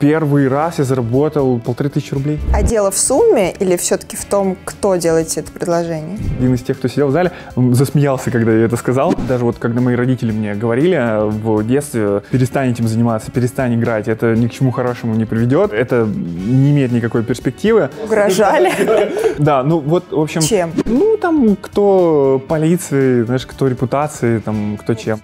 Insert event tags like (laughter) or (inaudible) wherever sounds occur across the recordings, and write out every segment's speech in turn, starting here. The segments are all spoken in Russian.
Первый раз я заработал полторы тысячи рублей. А дело в сумме или все-таки в том, кто делает это предложение? Один из тех, кто сидел в зале, засмеялся, когда я это сказал. Даже вот когда мои родители мне говорили э, в детстве, перестань этим заниматься, перестань играть, это ни к чему хорошему не приведет, это не имеет никакой перспективы. Угрожали? (laughs) Да, ну вот, в общем... Чем? Ну, там, кто полиции, знаешь, кто репутации, там, кто чем.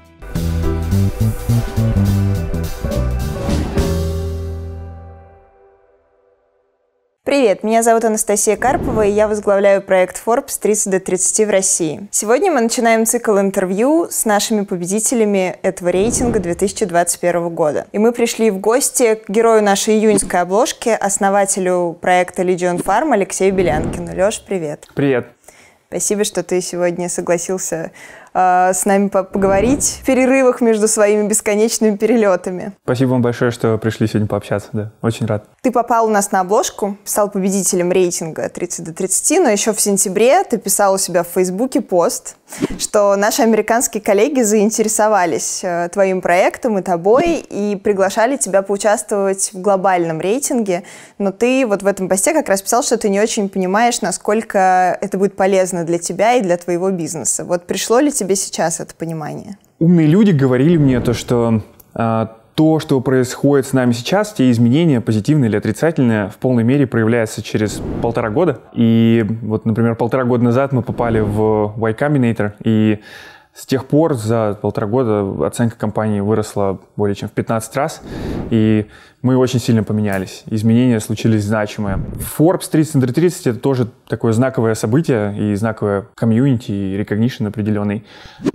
Привет, меня зовут Анастасия Карпова, и я возглавляю проект Forbes 30 до 30 в России. Сегодня мы начинаем цикл интервью с нашими победителями этого рейтинга 2021 года. И мы пришли в гости к герою нашей июньской обложки, основателю проекта Legion Farm Алексею Белянкину. Леш, привет. Привет. Спасибо, что ты сегодня согласился Э, с нами поговорить в перерывах между своими бесконечными перелетами. Спасибо вам большое, что пришли сегодня пообщаться. Да, очень рад. Ты попал у нас на обложку, стал победителем рейтинга 30 до 30, но еще в сентябре ты писал у себя в Фейсбуке пост что наши американские коллеги заинтересовались э, твоим проектом и тобой и приглашали тебя поучаствовать в глобальном рейтинге, но ты вот в этом посте как раз писал, что ты не очень понимаешь, насколько это будет полезно для тебя и для твоего бизнеса. Вот пришло ли тебе сейчас это понимание? Умные люди говорили мне то, что а, то, что происходит с нами сейчас, те изменения, позитивные или отрицательные, в полной мере проявляются через полтора года. И вот, например, полтора года назад мы попали в Y Combinator, и с тех пор за полтора года оценка компании выросла более чем в 15 раз, и мы очень сильно поменялись. Изменения случились значимые. Forbes 30 under 30 — это тоже такое знаковое событие и знаковое комьюнити, и рекогнишн определенный,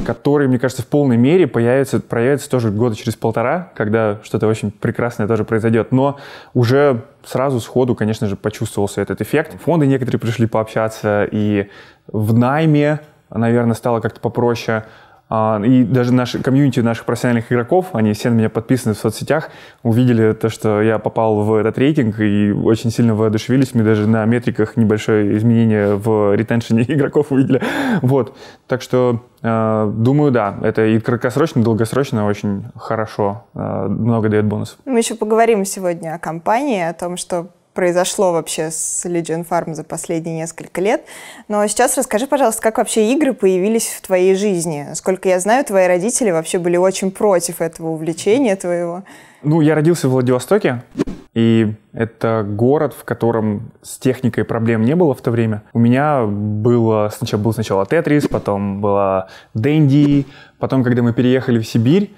который, мне кажется, в полной мере появится, проявится тоже года через полтора, когда что-то очень прекрасное тоже произойдет. Но уже сразу сходу, конечно же, почувствовался этот эффект. Фонды некоторые пришли пообщаться, и в найме наверное, стало как-то попроще. А, и даже наши комьюнити наших профессиональных игроков, они все на меня подписаны в соцсетях, увидели то, что я попал в этот рейтинг и очень сильно воодушевились. Мы даже на метриках небольшое изменение в ретеншене (laughs) игроков увидели. Вот. Так что, а, думаю, да, это и краткосрочно, и долгосрочно очень хорошо. А, много дает бонусов. Мы еще поговорим сегодня о компании, о том, что произошло вообще с Legion Farm за последние несколько лет. Но сейчас расскажи, пожалуйста, как вообще игры появились в твоей жизни? Сколько я знаю, твои родители вообще были очень против этого увлечения твоего. Ну, я родился в Владивостоке, и это город, в котором с техникой проблем не было в то время. У меня было сначала, был сначала Тетрис, потом была Дэнди, потом, когда мы переехали в Сибирь,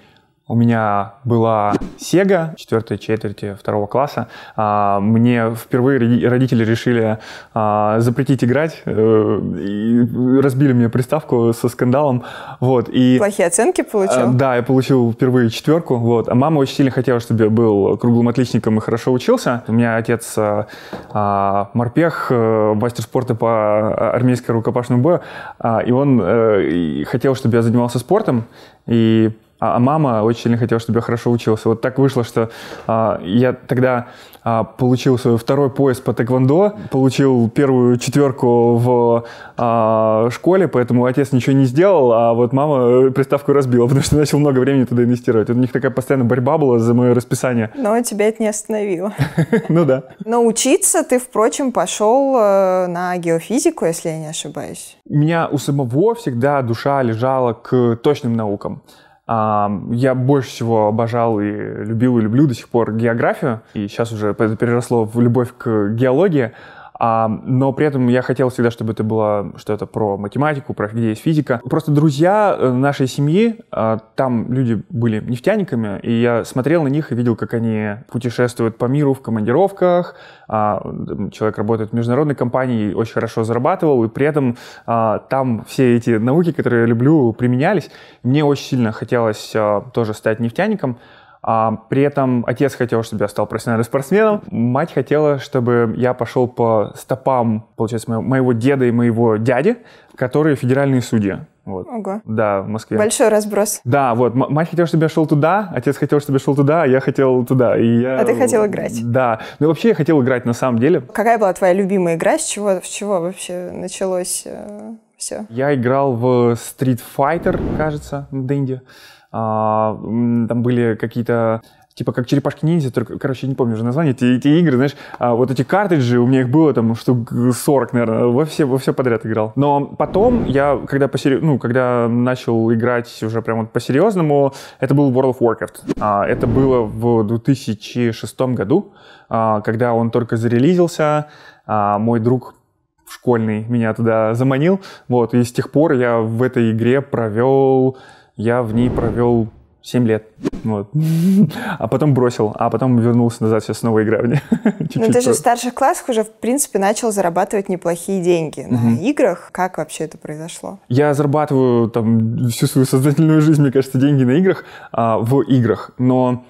у меня была Sega четвертой четверти второго класса. А, мне впервые родители решили а, запретить играть. Э, и разбили мне приставку со скандалом. Вот, и, Плохие оценки получил? А, да, я получил впервые четверку. Вот. А мама очень сильно хотела, чтобы я был круглым отличником и хорошо учился. У меня отец э, морпех, э, мастер спорта по армейскому рукопашному бою. И он хотел, чтобы я занимался спортом. И а, а мама очень сильно хотела, чтобы я хорошо учился. Вот так вышло, что а, я тогда а, получил свой второй пояс по тэквондо, получил первую четверку в а, школе, поэтому отец ничего не сделал, а вот мама э, приставку разбила, потому что начал много времени туда инвестировать. Вот у них такая постоянная борьба была за мое расписание. Но тебя это не остановило. (laughs) Ну да. Но учиться ты, впрочем, пошел э, на геофизику, если я не ошибаюсь. У меня у самого всегда душа лежала к точным наукам. Я больше всего обожал и любил и люблю до сих пор географию, и сейчас уже это переросло в любовь к геологии. А, но при этом я хотел всегда, чтобы это было что-то про математику, про где есть физика. Просто друзья э, нашей семьи, а, там люди были нефтяниками, и я смотрел на них и видел, как они путешествуют по миру в командировках. А, человек работает в международной компании, очень хорошо зарабатывал, и при этом а, там все эти науки, которые я люблю, применялись. Мне очень сильно хотелось а, тоже стать нефтяником. А, при этом отец хотел, чтобы я стал профессиональным спортсменом. Мать хотела, чтобы я пошел по стопам, получается, моего, моего деда и моего дяди, которые федеральные судьи. Вот. Ого. Да, в Москве. Большой разброс. Да, вот. Мать хотела, чтобы я шел туда, отец хотел, чтобы я шел туда, а я хотел туда. И я... А ты хотел играть. Да. Ну, вообще я хотел играть на самом деле. Какая была твоя любимая игра? С чего, с чего вообще началось э, все? Я играл в Street Fighter, кажется, на Дэнди а, там были какие-то типа как черепашки ниндзя, только, короче, не помню уже название, эти, эти игры, знаешь, а, вот эти картриджи, у меня их было там штук 40, наверное, во все, во все подряд играл. Но потом я, когда, посери... ну, когда начал играть уже прям вот по-серьезному, это был World of Warcraft. А, это было в 2006 году, а, когда он только зарелизился, а, мой друг школьный меня туда заманил, вот, и с тех пор я в этой игре провел я в ней провел 7 лет. Вот. (laughs) А потом бросил, а потом вернулся назад, все снова играю в ней. (laughs) Ну, ты же в старших классах уже, в принципе, начал зарабатывать неплохие деньги mm-hmm. на играх. Как вообще это произошло? Я зарабатываю там всю свою сознательную жизнь, мне кажется, деньги на играх, а, в играх. Но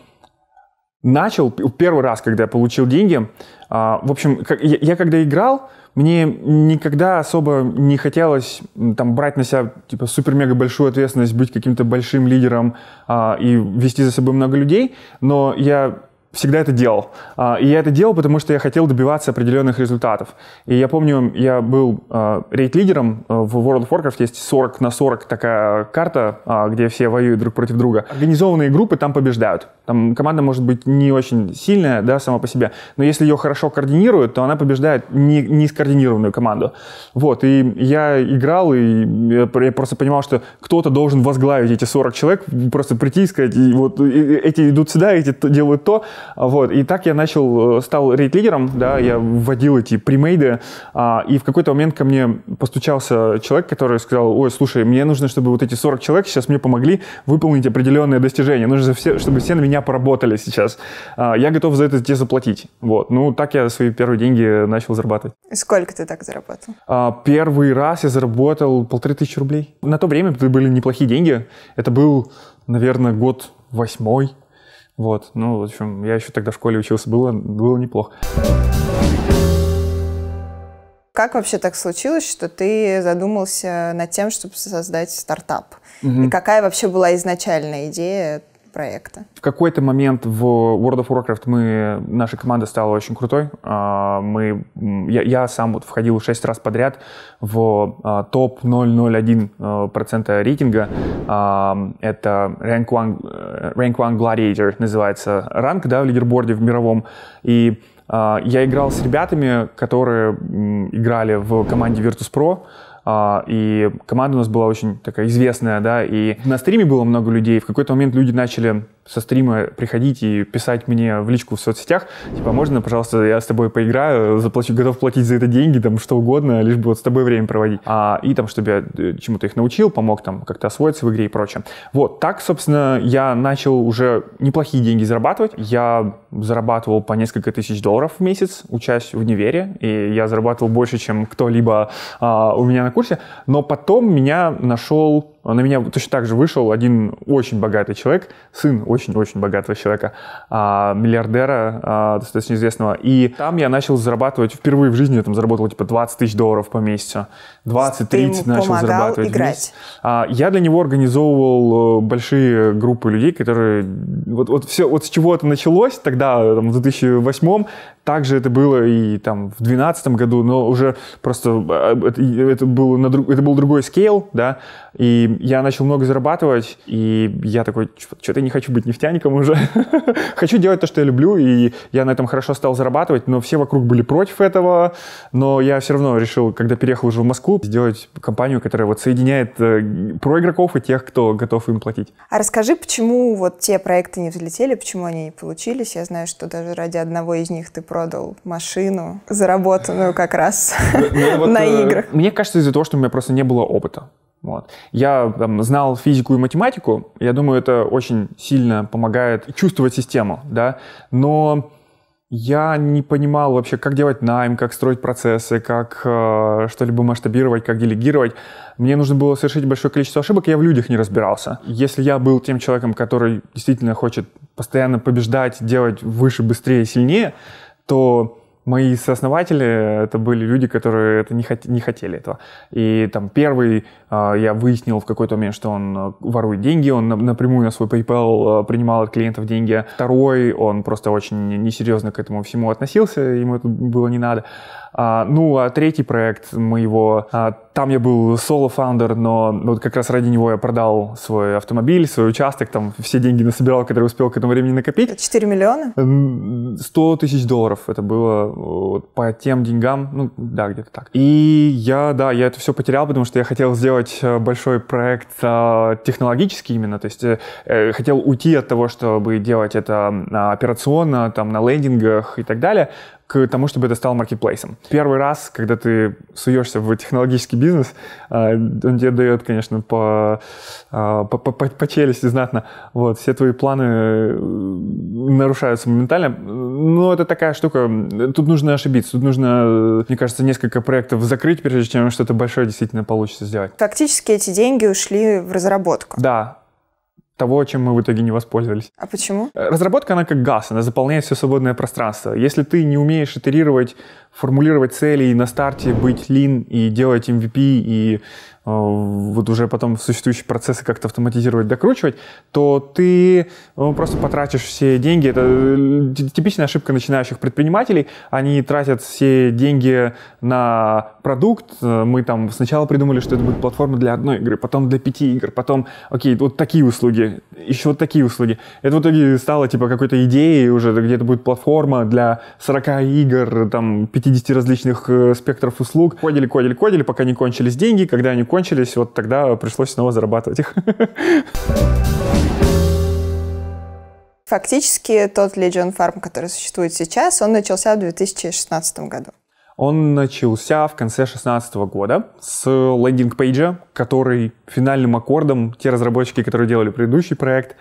начал, первый раз, когда я получил деньги, а, в общем, я когда играл, мне никогда особо не хотелось там брать на себя типа супер-мега большую ответственность, быть каким-то большим лидером а, и вести за собой много людей, но я всегда это делал. А, и я это делал, потому что я хотел добиваться определенных результатов. И я помню, я был а, рейд-лидером а, в World of Warcraft. Есть 40 на 40 такая карта, где все воюют друг против друга. Организованные группы там побеждают. Там команда может быть не очень сильная, да, сама по себе, но если ее хорошо координируют, то она побеждает не, не скоординированную команду. Вот, и я играл, и я просто понимал, что кто-то должен возглавить эти 40 человек, просто прийти и сказать, и вот и эти идут сюда, эти делают то, вот. И так я начал, э, стал рейд-лидером, да, я вводил эти премейды, а, и в какой-то момент ко мне постучался человек, который сказал, ой, слушай, мне нужно, чтобы вот эти 40 человек сейчас мне помогли выполнить определенные достижения, нужно, чтобы все на меня поработали сейчас. А, я готов за это тебе заплатить. Вот. Ну, так я свои первые деньги начал зарабатывать. сколько ты так заработал? А, первый раз я заработал полторы тысячи рублей. На то время это были неплохие деньги. Это был, наверное, год восьмой, вот, ну, в общем, я еще тогда в школе учился, было, было неплохо. Как вообще так случилось, что ты задумался над тем, чтобы создать стартап? Угу. И какая вообще была изначальная идея проекта? В какой-то момент в World of Warcraft мы, наша команда стала очень крутой. А, мы, я, я сам вот входил шесть раз подряд в а, топ 0,01% а, рейтинга. Это Rank One, э, Rank One Gladiator называется ранг да, в лидерборде в мировом. И я играл с ребятами, которые играли в команде Virtus.pro. А, и команда у нас была очень такая известная, да, и на стриме было много людей, в какой-то момент люди начали со стрима приходить и писать мне в личку в соцсетях, типа, можно, пожалуйста, я с тобой поиграю, заплачу, готов платить за это деньги, там, что угодно, лишь бы вот с тобой время проводить. А, и там, чтобы я э, чему-то их научил, помог там как-то освоиться в игре и прочее. Вот, так, собственно, я начал уже неплохие деньги зарабатывать. Я зарабатывал по несколько тысяч долларов в месяц, учась в универе, и я зарабатывал больше, чем кто-либо а, у меня на курсе. Но потом меня нашел а на меня точно так же вышел один очень богатый человек, сын очень-очень богатого человека, а, миллиардера, а, достаточно известного. И там я начал зарабатывать, впервые в жизни я там заработал типа 20 тысяч долларов по месяцу. 20-30 начал зарабатывать играть. Я для него организовывал э, большие группы людей, которые... Вот, вот все, вот с чего это началось тогда, там, в 2008 также это было и там в 2012 году, но уже просто а, это, это, был, на друг, это был другой скейл, да, и я начал много зарабатывать, и я такой, что-то не хочу быть нефтяником уже, (laughs) хочу делать то, что я люблю, и я на этом хорошо стал зарабатывать, но все вокруг были против этого, но я все равно решил, когда переехал уже в Москву, сделать компанию, которая вот соединяет э, проигроков и тех, кто готов им платить. А расскажи, почему вот те проекты не взлетели, почему они не получились? Я знаю, что даже ради одного из них ты продал машину, заработанную как раз ну, ну, (laughs) на э, играх. Мне кажется, из-за того, что у меня просто не было опыта. Вот. Я там, знал физику и математику, я думаю, это очень сильно помогает чувствовать систему, да, но я не понимал вообще, как делать найм, как строить процессы, как э, что-либо масштабировать, как делегировать. Мне нужно было совершить большое количество ошибок, и я в людях не разбирался. Если я был тем человеком, который действительно хочет постоянно побеждать, делать выше, быстрее, сильнее, то мои сооснователи это были люди, которые это не, хот- не хотели этого. И там первый э, я выяснил в какой-то момент, что он а, ворует деньги, он на- напрямую на свой PayPal а, принимал от клиентов деньги. Второй, он просто очень несерьезно к этому всему относился, ему это было не надо. А, ну, а третий проект моего, а, там я был соло-фаундер, но вот как раз ради него я продал свой автомобиль, свой участок, там все деньги насобирал, которые успел к этому времени накопить. 4 миллиона? 100 тысяч долларов это было по тем деньгам, ну да, где-то так. И я, да, я это все потерял, потому что я хотел сделать э, большой проект а, технологический именно, то есть э, э, хотел уйти от того, чтобы делать это операционно, там, на лендингах и так далее, к тому, чтобы это стало маркетплейсом. Первый раз, когда ты суешься в технологический бизнес, э, он тебе дает, конечно, э, по, по, по, по челюсти знатно. Вот, все твои планы э, нарушаются моментально. Но ну, это такая штука, тут нужно ошибиться, тут нужно, мне кажется, несколько проектов закрыть, прежде чем что-то большое действительно получится сделать. Фактически эти деньги ушли в разработку. Да, того, чем мы в итоге не воспользовались. А почему? Э, разработка, она как газ, она заполняет все свободное пространство. Если ты не умеешь итерировать, формулировать цели и на старте быть lean и делать MVP и Э, вот уже потом существующие процессы как-то автоматизировать, докручивать, то ты э, просто потратишь все деньги. Это э, типичная ошибка начинающих предпринимателей. Они тратят все деньги на продукт. Мы там сначала придумали, что это будет платформа для одной игры, потом для пяти игр, потом, окей, вот такие услуги, еще вот такие услуги. Это в итоге стало типа какой-то идеей уже, где-то будет платформа для 40 игр, там, 50 различных спектров услуг. Кодили, кодили, кодили, пока не кончились деньги. Когда они кончились, закончились, вот тогда пришлось снова зарабатывать их. (laughs) Фактически тот Legion Farm, который существует сейчас, он начался в 2016 году. Он начался в конце 2016 года с лендинг-пейджа, который финальным аккордом те разработчики, которые делали предыдущий проект,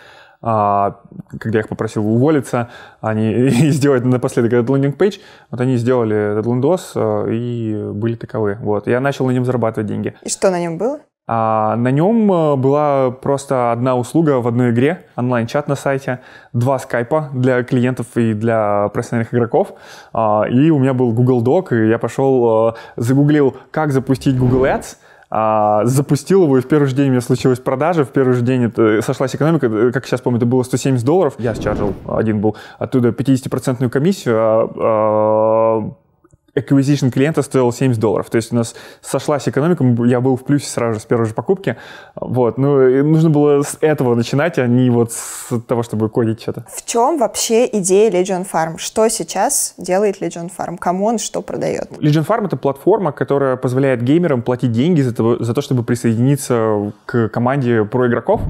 а, когда я их попросил уволиться, они и (laughs) сделать напоследок этот лендинг-пейдж, вот они сделали этот лендос э, и были таковы. Вот. Я начал на нем зарабатывать деньги. И что на нем было? А, на нем э, была просто одна услуга в одной игре, онлайн-чат на сайте, два скайпа для клиентов и для профессиональных игроков. А, и у меня был Google Doc, и я пошел, а, э, загуглил, как запустить Google Ads, а, запустил его, и в первый же день у меня случилась продажа, в первый же день это, э, сошлась экономика, э, как сейчас помню, это было 170 долларов, я счаржил, один был, оттуда 50-процентную комиссию, а, а acquisition клиента стоил 70 долларов. То есть у нас сошлась экономика, я был в плюсе сразу же с первой же покупки. Вот, ну, нужно было с этого начинать, а не вот с того, чтобы кодить что-то. В чем вообще идея Legion Farm? Что сейчас делает Legion Farm? Кому он что продает? Legion Farm — это платформа, которая позволяет геймерам платить деньги за то, за то чтобы присоединиться к команде про игроков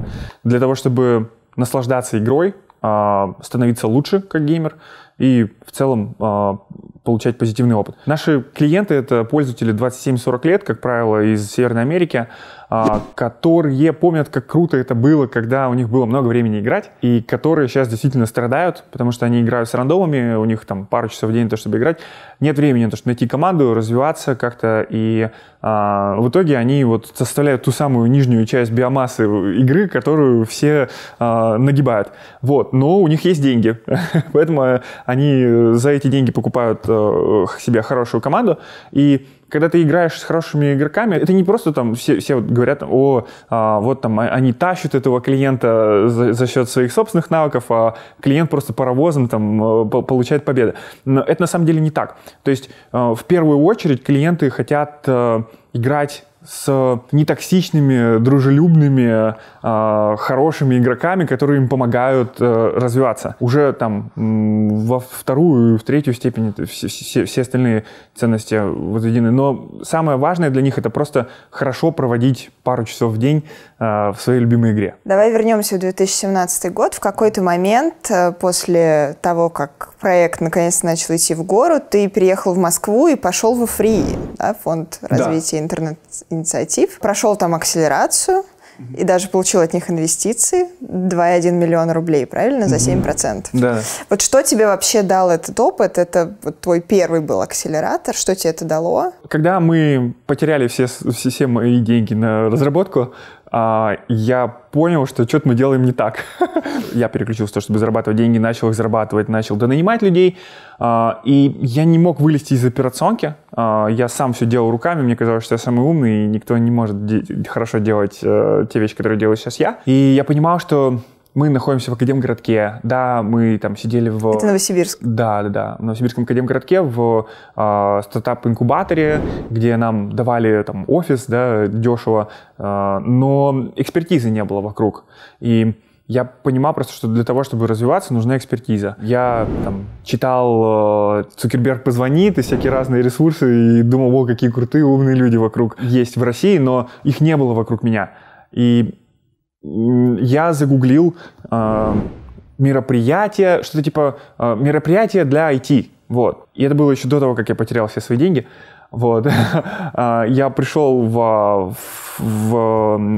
для того, чтобы наслаждаться игрой, а, становиться лучше как геймер и в целом а, получать позитивный опыт. Наши клиенты — это пользователи 27-40 лет, как правило, из Северной Америки, а, которые помнят, как круто это было, когда у них было много времени играть, и которые сейчас действительно страдают, потому что они играют с рандомами, у них там пару часов в день то, чтобы играть, нет времени то, что найти команду, развиваться как-то. И а, в итоге они вот составляют ту самую нижнюю часть биомассы игры, которую все а, нагибают. Вот. Но у них есть деньги. (laughs) Поэтому они за эти деньги покупают а, себе хорошую команду. И когда ты играешь с хорошими игроками, это не просто там все, все вот говорят, о, а, вот там они тащат этого клиента за, за счет своих собственных навыков, а клиент просто паровозом там э, получает победы. Но это на самом деле не так. То есть э, в первую очередь клиенты хотят э, играть с нетоксичными, дружелюбными, а, хорошими игроками, которые им помогают э, развиваться. Уже там во вторую и в третью степень все, все, все остальные ценности возведены. Но самое важное для них это просто хорошо проводить пару часов в день а, в своей любимой игре. Давай вернемся в 2017 год. В какой-то момент э, после того, как проект наконец начал идти в гору, ты переехал в Москву и пошел во Фрии, да, фонд развития да. интернет инициатив, прошел там акселерацию и даже получил от них инвестиции 2,1 миллиона рублей, правильно, за 7%. Да. Вот что тебе вообще дал этот опыт? Это вот твой первый был акселератор, что тебе это дало? Когда мы потеряли все, все, все мои деньги на разработку, а, я понял, что что-то мы делаем не так. (laughs) я переключился чтобы зарабатывать деньги, начал их зарабатывать, начал донанимать людей. А, и я не мог вылезти из операционки. А, я сам все делал руками, мне казалось, что я самый умный, и никто не может хорошо делать э, те вещи, которые делаю сейчас я. И я понимал, что мы находимся в Академгородке. Да, мы там сидели в... Это Новосибирск. Да, да, да. В Новосибирском Академгородке, в э, стартап-инкубаторе, где нам давали там офис, да, дешево, э, а, но экспертизы не было вокруг. И я понимал просто, что для того, чтобы развиваться, нужна экспертиза. Я там, читал а, «Цукерберг позвонит» и всякие разные ресурсы, и думал, о, какие крутые умные люди вокруг есть в России, но их не было вокруг меня. И я загуглил э, а, мероприятие, что-то типа э, а, мероприятие для IT. Вот. И это было еще до того, как я потерял все свои деньги. Вот. (laughs) А, я пришел в, в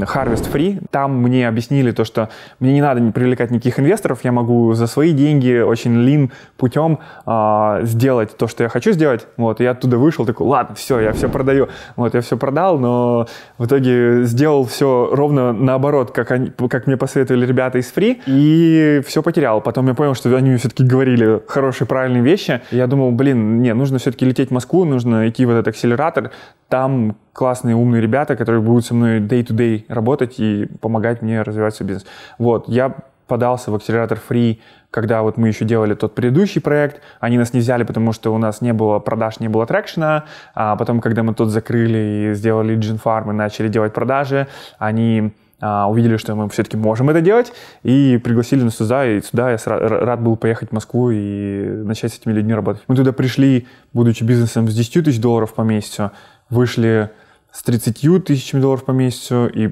Harvest Free, там мне объяснили то, что мне не надо привлекать никаких инвесторов, я могу за свои деньги очень лин путем а, сделать то, что я хочу сделать. Вот, я оттуда вышел, такой, ладно, все, я все продаю. Вот, я все продал, но в итоге сделал все ровно наоборот, как, они, как мне посоветовали ребята из Free, и все потерял. Потом я понял, что они все-таки говорили хорошие, правильные вещи. Я думал, блин, не, нужно все-таки лететь в Москву, нужно идти вот этот этот акселератор, там классные умные ребята, которые будут со мной day-to-day -day работать и помогать мне развивать свой бизнес. Вот, я подался в акселератор Free, когда вот мы еще делали тот предыдущий проект, они нас не взяли, потому что у нас не было продаж, не было трекшена, а потом, когда мы тот закрыли и сделали Джин Farm и начали делать продажи, они а, увидели, что мы все-таки можем это делать, и пригласили нас сюда, и сюда я рад был поехать в Москву и начать с этими людьми работать. Мы туда пришли, будучи бизнесом с 10 тысяч долларов по месяцу, вышли с 30 тысячами долларов по месяцу, и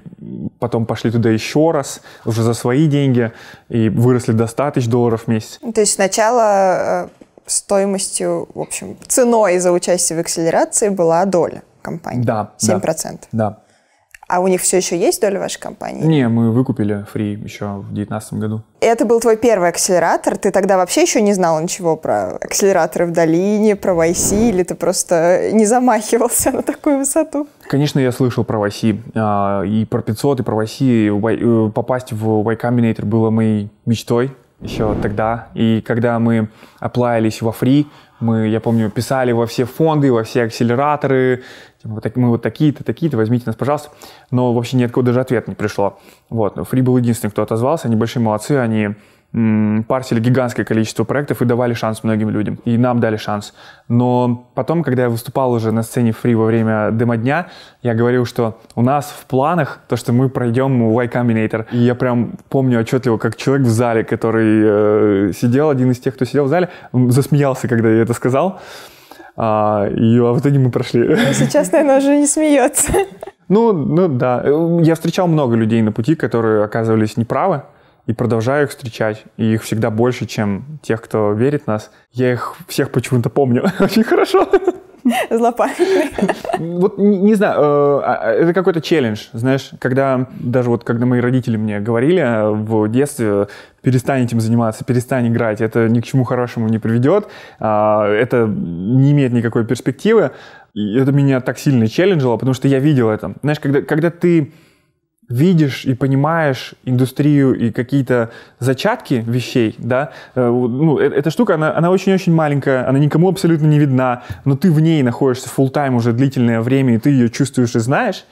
потом пошли туда еще раз, уже за свои деньги, и выросли до 100 тысяч долларов в месяц. То есть сначала э, стоимостью, в общем, ценой за участие в акселерации была доля компании. Да. 7%. Да. да. А у них все еще есть доля вашей компании? Не, мы выкупили фри еще в 2019 году. Это был твой первый акселератор. Ты тогда вообще еще не знал ничего про акселераторы в долине, про YC, или ты просто не замахивался (laughs) на такую высоту? Конечно, я слышал про YC. А, и про 500, и про YC. Э, попасть в Y Combinator было моей мечтой еще тогда. И когда мы оплавились во фри, мы, я помню, писали во все фонды, во все акселераторы, мы типа, вот, так, мы вот такие-то, такие-то, возьмите нас, пожалуйста. Но вообще ни от кого даже ответ не пришло. Вот, Фри был единственный, кто отозвался, они большие молодцы, они парсили гигантское количество проектов и давали шанс многим людям. И нам дали шанс. Но потом, когда я выступал уже на сцене фри во время демо-дня, я говорил, что у нас в планах то, что мы пройдем Y Combinator. И я прям помню отчетливо, как человек в зале, который э, сидел, один из тех, кто сидел в зале, засмеялся, когда я это сказал. А, и а в итоге мы прошли. Ну, сейчас, наверное, уже не смеется. Ну, ну да. Э, я встречал много людей на пути, которые оказывались неправы и продолжаю их встречать. И их всегда больше, чем тех, кто верит в нас. Я их всех почему-то помню (laughs) очень хорошо. Злопамятный. Вот не знаю, э, а, а, это какой-то челлендж, знаешь, когда даже вот когда мои родители мне говорили э, в детстве, перестань этим заниматься, перестань играть, это ни к чему хорошему не приведет, а, это не имеет никакой перспективы, и это меня так сильно челленджило, потому что я видел это. Знаешь, когда, когда ты видишь и понимаешь индустрию и какие-то зачатки вещей, да, э, ну, э, эта штука, она, она очень-очень маленькая, она никому абсолютно не видна, но ты в ней находишься full time уже длительное время, и ты ее чувствуешь и знаешь,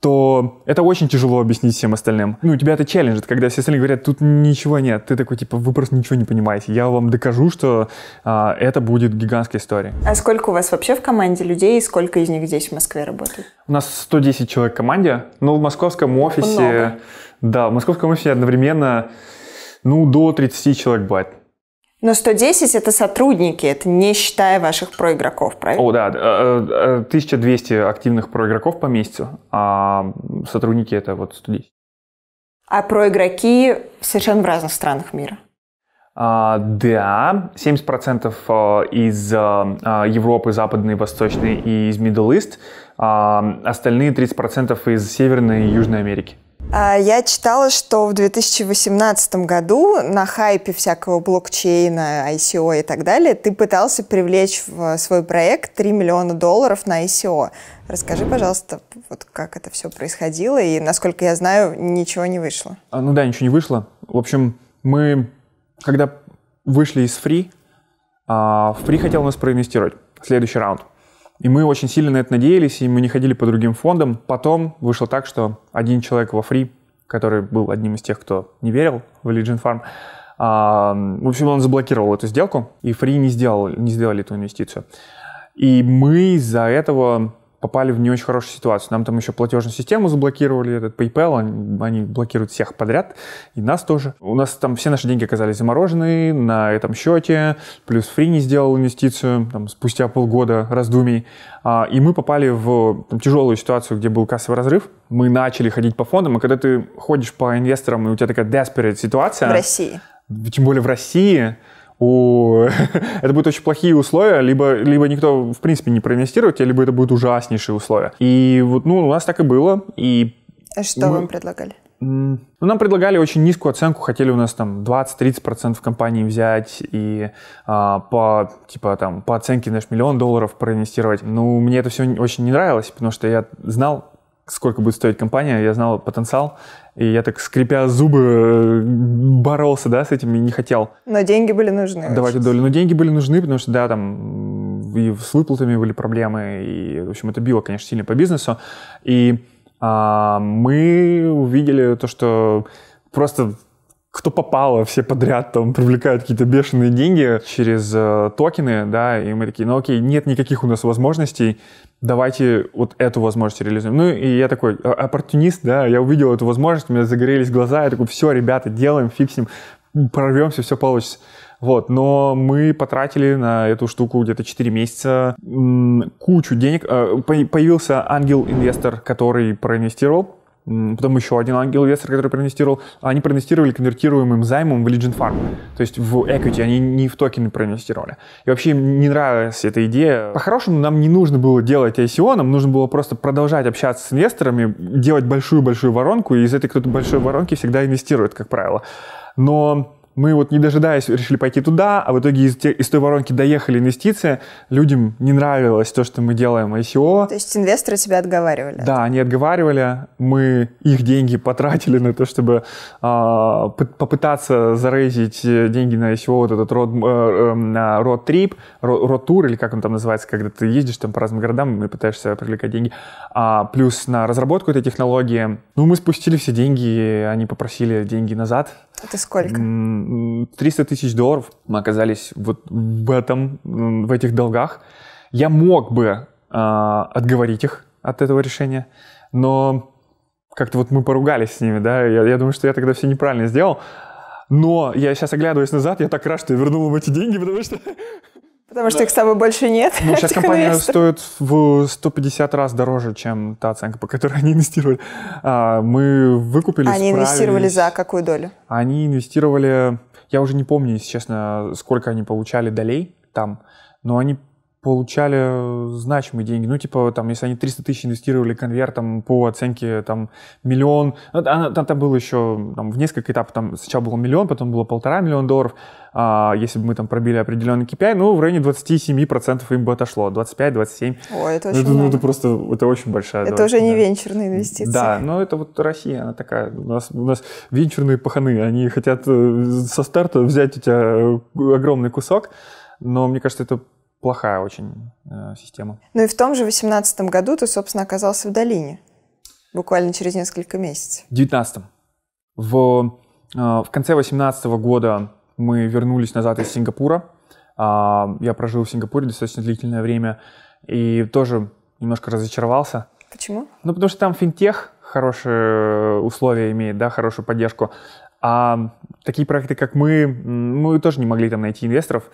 то это очень тяжело объяснить всем остальным. Ну, у тебя это челлендж, когда все остальные говорят, тут ничего нет, ты такой, типа, вы просто ничего не понимаете, я вам докажу, что а, это будет гигантская история. А сколько у вас вообще в команде людей, и сколько из них здесь в Москве работает? У нас 110 человек в команде, но ну, в московском офисе... Много. Да, в московском офисе одновременно, ну, до 30 человек бывает. Но 110 это сотрудники, это не считая ваших проигроков, правильно? О, да, 1200 э, э, активных проигроков по месяцу, а сотрудники это вот 110. А проигроки совершенно в разных странах мира. А, да, 70% э, из Европы, Западной, Восточной и из Middle East, а остальные 30% из Северной и Южной Америки. А, я читала, что в 2018 году на хайпе всякого блокчейна, ICO и так далее, ты пытался привлечь в свой проект 3 миллиона долларов на ICO. Расскажи, пожалуйста, вот как это все происходило, и, насколько я знаю, ничего не вышло. А, ну да, ничего не вышло. В общем, мы, когда вышли из Free, а, Free хотел нас проинвестировать, следующий раунд. И мы очень сильно на это надеялись, и мы не ходили по другим фондам. Потом вышло так, что один человек во фри, который был одним из тех, кто не верил в Legion Farm, а, в общем, он заблокировал эту сделку, и фри не, сделал, не сделали эту инвестицию. И мы из-за этого попали в не очень хорошую ситуацию. Нам там еще платежную систему заблокировали, этот PayPal, они, они блокируют всех подряд, и нас тоже. У нас там все наши деньги оказались заморожены на этом счете, плюс Фри не сделал инвестицию там, спустя полгода раздумий. А, и мы попали в там, тяжелую ситуацию, где был кассовый разрыв. Мы начали ходить по фондам, и а когда ты ходишь по инвесторам, и у тебя такая desperate ситуация... В России. Тем более в России, у... (laughs) это будут очень плохие условия, либо, либо никто, в принципе, не проинвестирует, а либо это будут ужаснейшие условия. И вот, ну, у нас так и было, и... А что мы... вам предлагали? Ну, нам предлагали очень низкую оценку, хотели у нас там 20-30% компании взять и а, по, типа, там, по оценке, наш миллион долларов проинвестировать. Ну, мне это все очень не нравилось, потому что я знал, сколько будет стоить компания, я знал потенциал, и я так, скрипя зубы, э, боролся, да, с этим и не хотел. Но деньги были нужны. Давайте долю. Но деньги были нужны, потому что, да, там и с выплатами были проблемы, и, в общем, это било, конечно, сильно по бизнесу. И а, мы увидели то, что просто кто попало, все подряд там привлекают какие-то бешеные деньги через э, токены, да, и мы такие, ну окей, нет никаких у нас возможностей давайте вот эту возможность реализуем. Ну, и я такой «А, оппортунист, да, я увидел эту возможность, у меня загорелись глаза, я такой, все, ребята, делаем, фиксим, прорвемся, все получится. Вот, но мы потратили на эту штуку где-то 4 месяца кучу денег. А, появился ангел-инвестор, который проинвестировал потом еще один ангел инвестор, который проинвестировал, они проинвестировали конвертируемым займом в Legion Farm, то есть в equity, они не в токены проинвестировали. И вообще им не нравилась эта идея. По-хорошему, нам не нужно было делать ICO, нам нужно было просто продолжать общаться с инвесторами, делать большую-большую воронку, и из этой какой-то большой воронки всегда инвестируют, как правило. Но мы вот не дожидаясь решили пойти туда, а в итоге из, те, из той воронки доехали инвестиции, людям не нравилось то, что мы делаем ICO. То есть инвесторы тебя отговаривали? Да, они отговаривали, мы их деньги потратили на то, чтобы э, попытаться зарейзить деньги на ICO, вот этот род, э, эм, на road trip, road tour, или как он там называется, когда ты ездишь там по разным городам и пытаешься привлекать деньги, а, плюс на разработку этой технологии. Ну, мы спустили все деньги, они попросили деньги назад, это сколько? 300 тысяч долларов мы оказались вот в этом, в этих долгах. Я мог бы э, отговорить их от этого решения, но как-то вот мы поругались с ними, да, я, я думаю, что я тогда все неправильно сделал, но я сейчас оглядываясь назад, я так рад, что я вернул им эти деньги, потому что Потому что да. Ну, их с тобой больше нет. Ну, сейчас (laughs) компания стоит в 150 раз дороже, чем та оценка, по которой они инвестировали. А, мы выкупили, Они инвестировали за какую долю? Они инвестировали, я уже не помню, если честно, сколько они получали долей там, но они получали э, значимые деньги. Ну, типа, там, если они 300 тысяч инвестировали конвертом по оценке, там, миллион, ну, там, там было еще, там, в несколько этапов, там, сначала было миллион, потом было полтора миллиона долларов, а, если бы мы там пробили определенный KPI, ну, в районе 27% им бы отошло, 25-27. О, это ну, очень ну, это, ну, это просто, это очень большая. Это уже не да. венчурные инвестиции. Да, но это вот Россия, она такая, у нас, у нас венчурные паханы, они хотят э, со старта взять у тебя э, огромный кусок, но мне кажется, это плохая очень э, система. Ну и в том же 18 году ты, собственно, оказался в долине. Буквально через несколько месяцев. В 19 В, э, в конце 18 года мы вернулись назад из Сингапура. Э, я прожил в Сингапуре достаточно длительное время и тоже немножко разочаровался. Почему? Ну, потому что там финтех хорошие э, условия имеет, да, хорошую поддержку. А такие проекты, как мы, мы тоже не могли там найти инвесторов.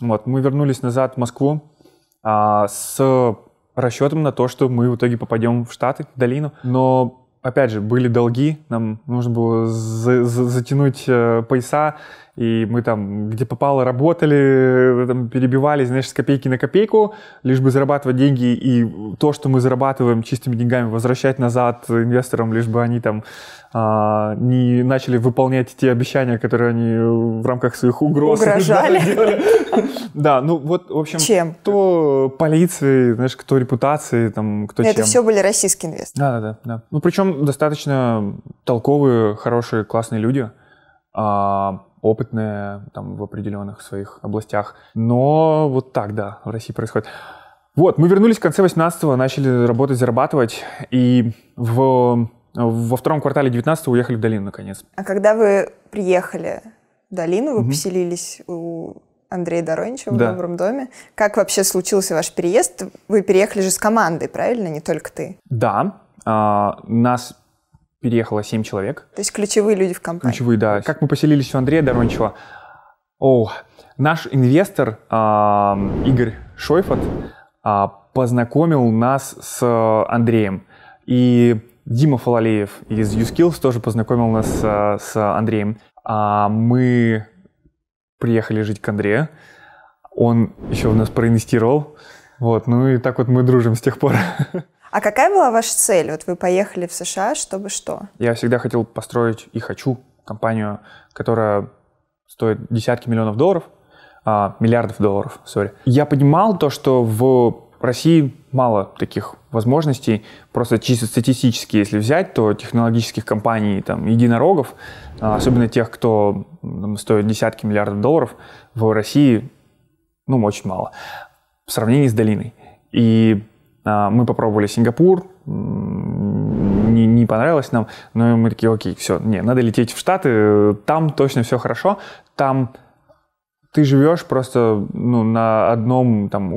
Вот, мы вернулись назад в Москву а, с расчетом на то, что мы в итоге попадем в Штаты, в долину. Но, опять же, были долги, нам нужно было за за затянуть э, пояса, и мы там, где попало, работали, э, там, перебивались, знаешь, с копейки на копейку, лишь бы зарабатывать деньги, и то, что мы зарабатываем чистыми деньгами, возвращать назад инвесторам, лишь бы они там а, не начали выполнять те обещания, которые они э, в рамках своих угроз (laughs) угрожали. (laughs) Да, ну вот, в общем, чем? кто полиции, знаешь, кто репутации, там, кто чем. Это все были российские инвесторы. Да, да, да. Ну, причем достаточно толковые, хорошие, классные люди, а, опытные там в определенных своих областях. Но вот так, да, в России происходит. Вот, мы вернулись в конце 18-го, начали работать, зарабатывать, и в во втором квартале 19 уехали в долину, наконец. А когда вы приехали в долину, вы угу. поселились у Андрея Дороничева да. в Добром доме. Как вообще случился ваш переезд? Вы переехали же с командой, правильно? Не только ты. Да. А, нас переехало 7 человек. То есть ключевые люди в компании. Ключевые, да. Как мы поселились у Андрея Дорончева? О, наш инвестор а, Игорь Шойфот а, познакомил нас с Андреем. И Дима Фалалеев из YouSkills тоже познакомил нас а, с Андреем. А мы приехали жить к Андрею. Он еще в нас проинвестировал. Вот, ну и так вот мы дружим с тех пор. (laughs) А какая была ваша цель? Вот вы поехали в США, чтобы что? Я всегда хотел построить и хочу компанию, которая стоит десятки миллионов долларов, а, миллиардов долларов, сори. Я понимал то, что в в России мало таких возможностей. Просто чисто статистически, если взять, то технологических компаний, там, единорогов, а, особенно тех, кто там, стоит десятки миллиардов долларов, в России, ну, очень мало. В сравнении с долиной. И а, мы попробовали Сингапур, не, не понравилось нам, но мы такие, окей, все, не, надо лететь в Штаты, э, там точно все хорошо, там ты живешь просто ну, на одном там,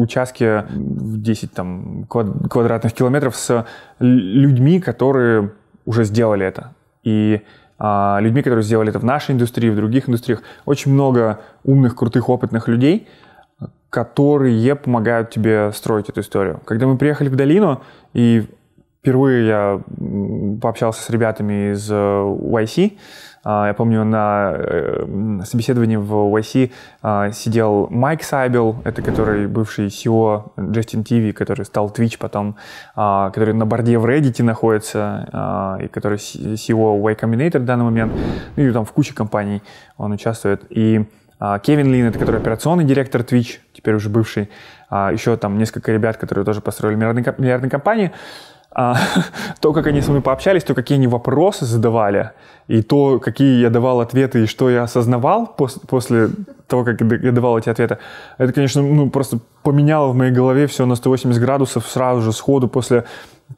участке в 10 там, квадратных километров с людьми, которые уже сделали это. И а, людьми, которые сделали это в нашей индустрии, в других индустриях. Очень много умных, крутых, опытных людей, которые помогают тебе строить эту историю. Когда мы приехали в долину, и впервые я пообщался с ребятами из YC, э, а, я помню, на э, собеседовании в YC а, сидел Майк Сайбел, это который бывший SEO Justin TV, который стал Twitch потом, а, который на борде в Reddit находится, и который SEO Y Combinator в данный момент, ну и там в куче компаний он участвует. И Кевин Лин, это который операционный директор Twitch, теперь уже бывший, еще там несколько ребят, которые тоже построили миллиардные компании а, (laughs) то, как они со мной пообщались, то, какие они вопросы задавали, и то, какие я давал ответы, и что я осознавал пос- после того, как я давал эти ответы, это, конечно, ну, просто поменяло в моей голове все на 180 градусов сразу же, сходу, после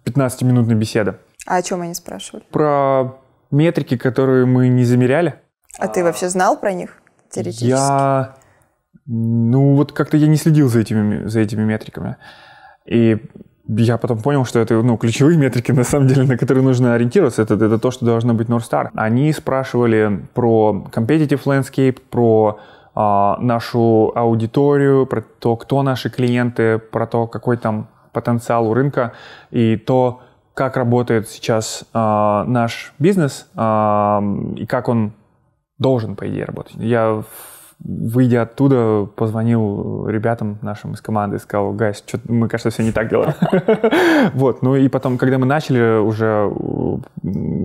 15-минутной беседы. А о чем они спрашивали? Про метрики, которые мы не замеряли. А, а ты вообще знал про них теоретически? Я... Ну, вот как-то я не следил за этими, за этими метриками. И я потом понял, что это ну, ключевые метрики, на самом деле, на которые нужно ориентироваться. Это, это то, что должно быть North Star. Они спрашивали про competitive landscape, про э, нашу аудиторию, про то, кто наши клиенты, про то, какой там потенциал у рынка и то, как работает сейчас э, наш бизнес э, и как он должен, по идее, работать. Я выйдя оттуда, позвонил ребятам нашим из команды и сказал, гайс, мы, кажется, все не так делаем. (laughs) Вот, ну и потом, когда мы начали уже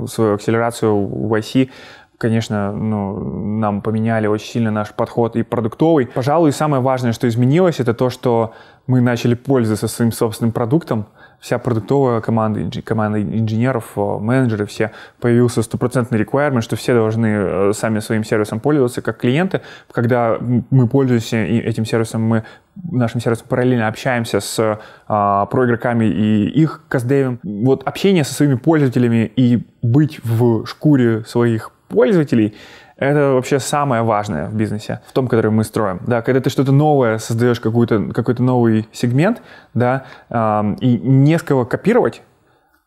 свою акселерацию в IC, конечно, ну, нам поменяли очень сильно наш подход и продуктовый. Пожалуй, самое важное, что изменилось, это то, что мы начали пользоваться своим собственным продуктом, вся продуктовая команда, инж, команда инженеров, э, менеджеры, все, появился стопроцентный requirement, что все должны э, сами своим сервисом пользоваться, как клиенты. Когда мы пользуемся этим сервисом, мы нашим сервисом параллельно общаемся с а, проигроками и их каздевим. Вот общение со своими пользователями и быть в шкуре своих пользователей — это вообще самое важное в бизнесе, в том, который мы строим. Да, когда ты что-то новое создаешь, какой-то какой -то новый сегмент, да, эм, и не с кого копировать,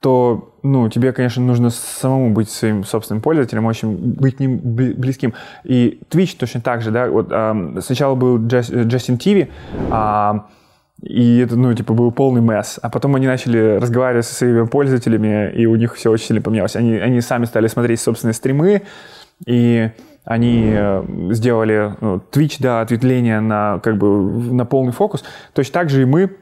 то ну, тебе, конечно, нужно самому быть своим собственным пользователем, очень быть ним близким. И Twitch точно так же, да, вот эм, сначала был Justin TV, э, а, и это, ну, типа, был полный месс. А потом они начали разговаривать со своими пользователями, и у них все очень сильно поменялось. Они, они сами стали смотреть собственные стримы, и они э, сделали ну, Twitch, да, ответвление на, как бы, на полный фокус. Точно так же и мы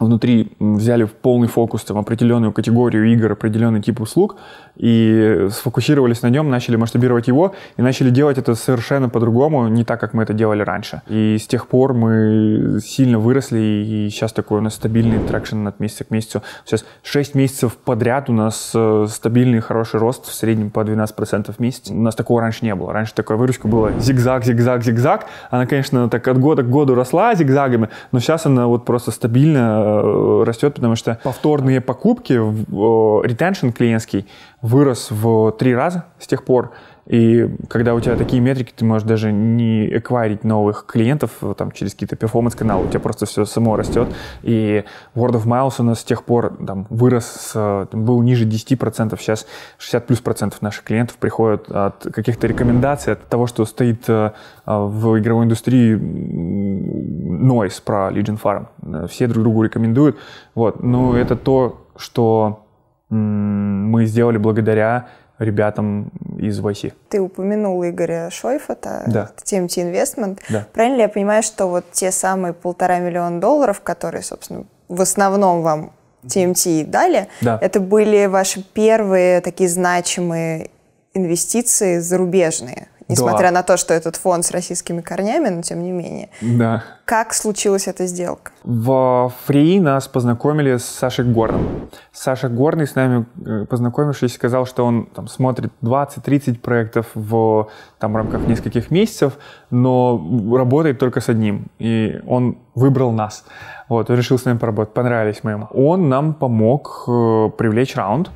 внутри взяли в полный фокус там, определенную категорию игр, определенный тип услуг и сфокусировались на нем, начали масштабировать его и начали делать это совершенно по-другому, не так, как мы это делали раньше. И с тех пор мы сильно выросли, и сейчас такой у нас стабильный трекшн от месяца к месяцу. Сейчас 6 месяцев подряд у нас э, стабильный хороший рост, в среднем по 12% в месяц. У нас такого раньше не было. Раньше такая выручка была зигзаг, зигзаг, зигзаг. Она, конечно, так от года к году росла зигзагами, но сейчас она вот просто стабильно Э, растет, потому что повторные покупки, э, ретеншн клиентский вырос в три раза с тех пор. И когда у тебя такие метрики, ты можешь даже не эквайрить новых клиентов э, там, через какие-то перформанс-каналы, у тебя просто все само растет. И Word of Miles у нас с тех пор там, вырос, э, был ниже 10%, сейчас 60 плюс процентов наших клиентов приходят от каких-то рекомендаций, от того, что стоит э, в игровой индустрии noise про Legion Farm. Все друг другу рекомендуют. Вот. Но это то, что мы сделали благодаря ребятам из YC. Ты упомянул Игоря Шойфата, да. TMT Investment. Да. Правильно ли я понимаю, что вот те самые полтора миллиона долларов, которые, собственно, в основном вам TMT дали, да. это были ваши первые такие значимые инвестиции зарубежные, несмотря да. на то, что этот фонд с российскими корнями, но тем не менее. Да. Как случилась эта сделка? В Фри нас познакомили с Сашей Горным. Саша Горный с нами, э, познакомившись, сказал, что он там, смотрит 20-30 проектов в там, рамках нескольких месяцев, но работает только с одним. И он выбрал нас. Вот, решил с нами поработать, понравились мы ему. Он нам помог э, привлечь раунд.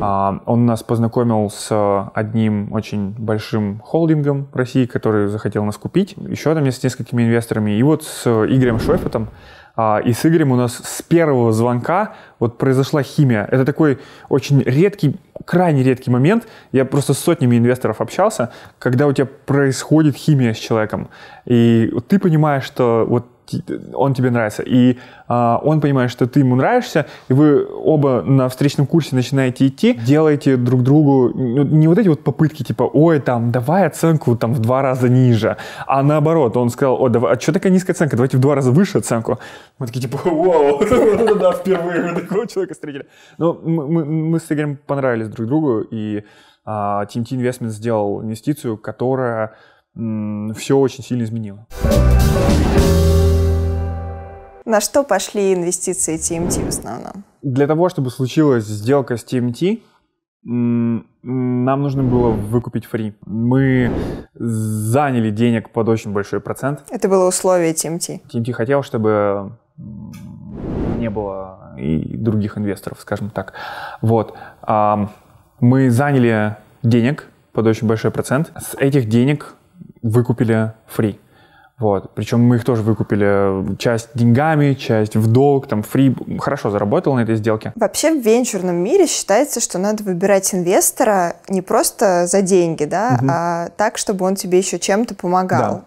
А, он нас познакомил с э, одним очень большим холдингом России, который захотел нас купить. Еще там с несколькими инвесторами. И вот с э, Игорем Шойфотом а, и с Игорем у нас с первого звонка вот произошла химия. Это такой очень редкий, крайне редкий момент. Я просто с сотнями инвесторов общался, когда у тебя происходит химия с человеком. И ты понимаешь, что вот он тебе нравится. И а, он понимает, что ты ему нравишься, и вы оба на встречном курсе начинаете идти, делаете друг другу ну, не вот эти вот попытки, типа, ой, там, давай оценку там в два раза ниже, а наоборот, он сказал, о, давай, а что такая низкая оценка, давайте в два раза выше оценку. Мы такие, типа, вау, (laughs) да, впервые мы такого человека встретили. Но ну, мы с Игорем понравились друг другу, и а, TMT Investment сделал инвестицию, которая все очень сильно изменила. На что пошли инвестиции TMT в основном? Для того, чтобы случилась сделка с TMT, нам нужно было выкупить фри. Мы заняли денег под очень большой процент. Это было условие TMT? TMT хотел, чтобы не было и других инвесторов, скажем так. Вот. Мы заняли денег под очень большой процент. С этих денег выкупили фри. Вот. Причем мы их тоже выкупили часть деньгами, часть в долг, там фри хорошо заработал на этой сделке. Вообще в венчурном мире считается, что надо выбирать инвестора не просто за деньги, да, угу. а так, чтобы он тебе еще чем-то помогал. Да.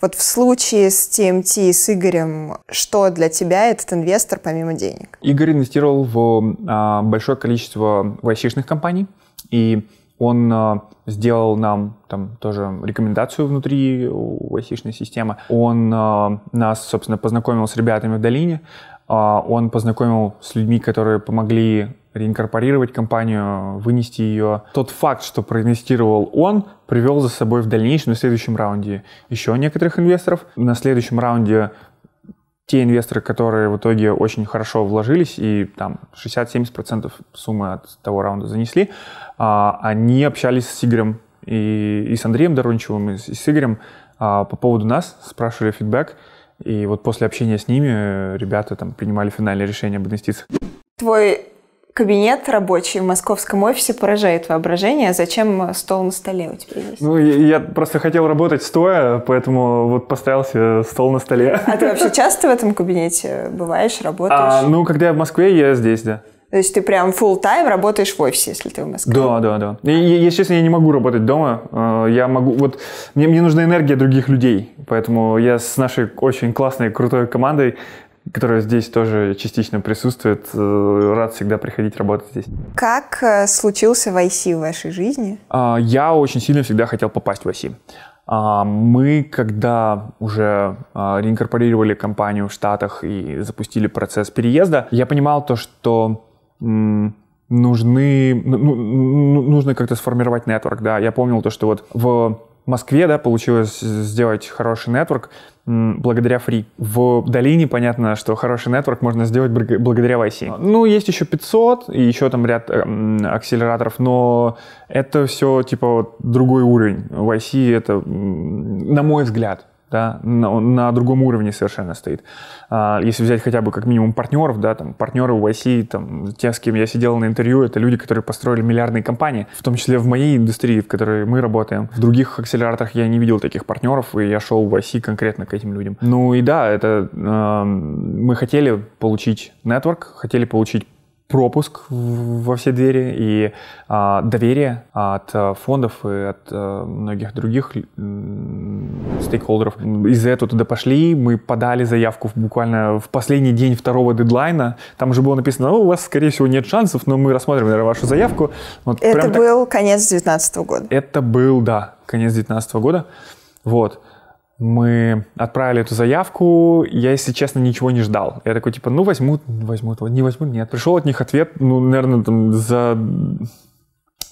Вот в случае с TMT и с Игорем, что для тебя этот инвестор помимо денег? Игорь инвестировал в а, большое количество YC-шных компаний, и он э, сделал нам там тоже рекомендацию внутри осишной системы. Он э, нас, собственно, познакомил с ребятами в долине. Э, он познакомил с людьми, которые помогли реинкорпорировать компанию, вынести ее. Тот факт, что проинвестировал он, привел за собой в дальнейшем, на следующем раунде еще некоторых инвесторов. На следующем раунде те инвесторы, которые в итоге очень хорошо вложились и там 60-70% суммы от того раунда занесли, а, они общались с Игорем и, и с Андреем Дорончевым, и с, Игорем а, по поводу нас, спрашивали фидбэк. И вот после общения с ними э, ребята там принимали финальное решение об инвестициях. Твой кабинет рабочий в московском офисе поражает воображение. Зачем стол на столе у тебя есть? Ну, я, я просто хотел работать стоя, поэтому вот поставил себе стол на столе. А ты вообще часто в этом кабинете бываешь, работаешь? А, ну, когда я в Москве, я здесь, да. То есть ты прям full тайм работаешь в офисе, если ты в Москве. Да, да, да. И, если честно, я не могу работать дома. А, я могу, вот мне, мне нужна энергия других людей, поэтому я с нашей очень классной, крутой командой которая здесь тоже частично присутствует. Э, рад всегда приходить работать здесь. Как э, случился в IC в вашей жизни? А, я очень сильно всегда хотел попасть в IC. А, мы, когда уже а, реинкорпорировали компанию в Штатах и запустили процесс переезда, я понимал то, что нужны, ну, ну, нужно как-то сформировать нетворк, да. Я помнил то, что вот в Москве, да, получилось сделать хороший нетворк благодаря фри. В долине понятно, что хороший нетворк можно сделать благодаря YC. А. Ну, есть еще 500 и еще там ряд эм, акселераторов, но это все типа вот, другой уровень. YC это, на мой взгляд, да, на, на другом уровне совершенно стоит. А, если взять хотя бы как минимум партнеров, да, там, партнеры в IC, там, те, с кем я сидел на интервью, это люди, которые построили миллиардные компании, в том числе в моей индустрии, в которой мы работаем. В других акселераторах я не видел таких партнеров, и я шел в IC конкретно к этим людям. Ну и да, это э, мы хотели получить нетворк, хотели получить пропуск во все двери и а, доверие от э, фондов и от а, многих других стейкхолдеров. Из-за этого туда пошли, мы подали заявку буквально в последний день второго дедлайна. Там уже было написано, ну у вас, скорее всего, нет шансов, но мы рассматриваем наверное, вашу заявку. Вот это был так... конец 2019 года. Это был, да, конец 2019 года. Вот мы отправили эту заявку, я, если честно, ничего не ждал. Я такой, типа, ну, возьмут, возьмут, не возьмут, нет. Пришел от них ответ, ну, наверное, там, за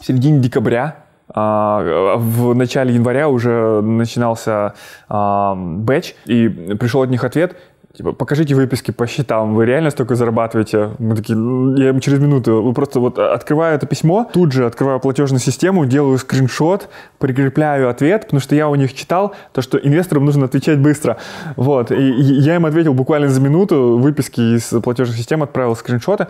середине декабря, а, в начале января уже начинался а, бэч, и пришел от них ответ, типа, покажите выписки по счетам, вы реально столько зарабатываете? Мы такие, «Ну, я им через минуту, Вы ну, просто вот э, открываю это письмо, тут же открываю платежную систему, делаю скриншот, прикрепляю ответ, потому что я у них читал то, что инвесторам нужно отвечать быстро. Вот, и я им ответил буквально за минуту, выписки из платежной системы, отправил скриншоты,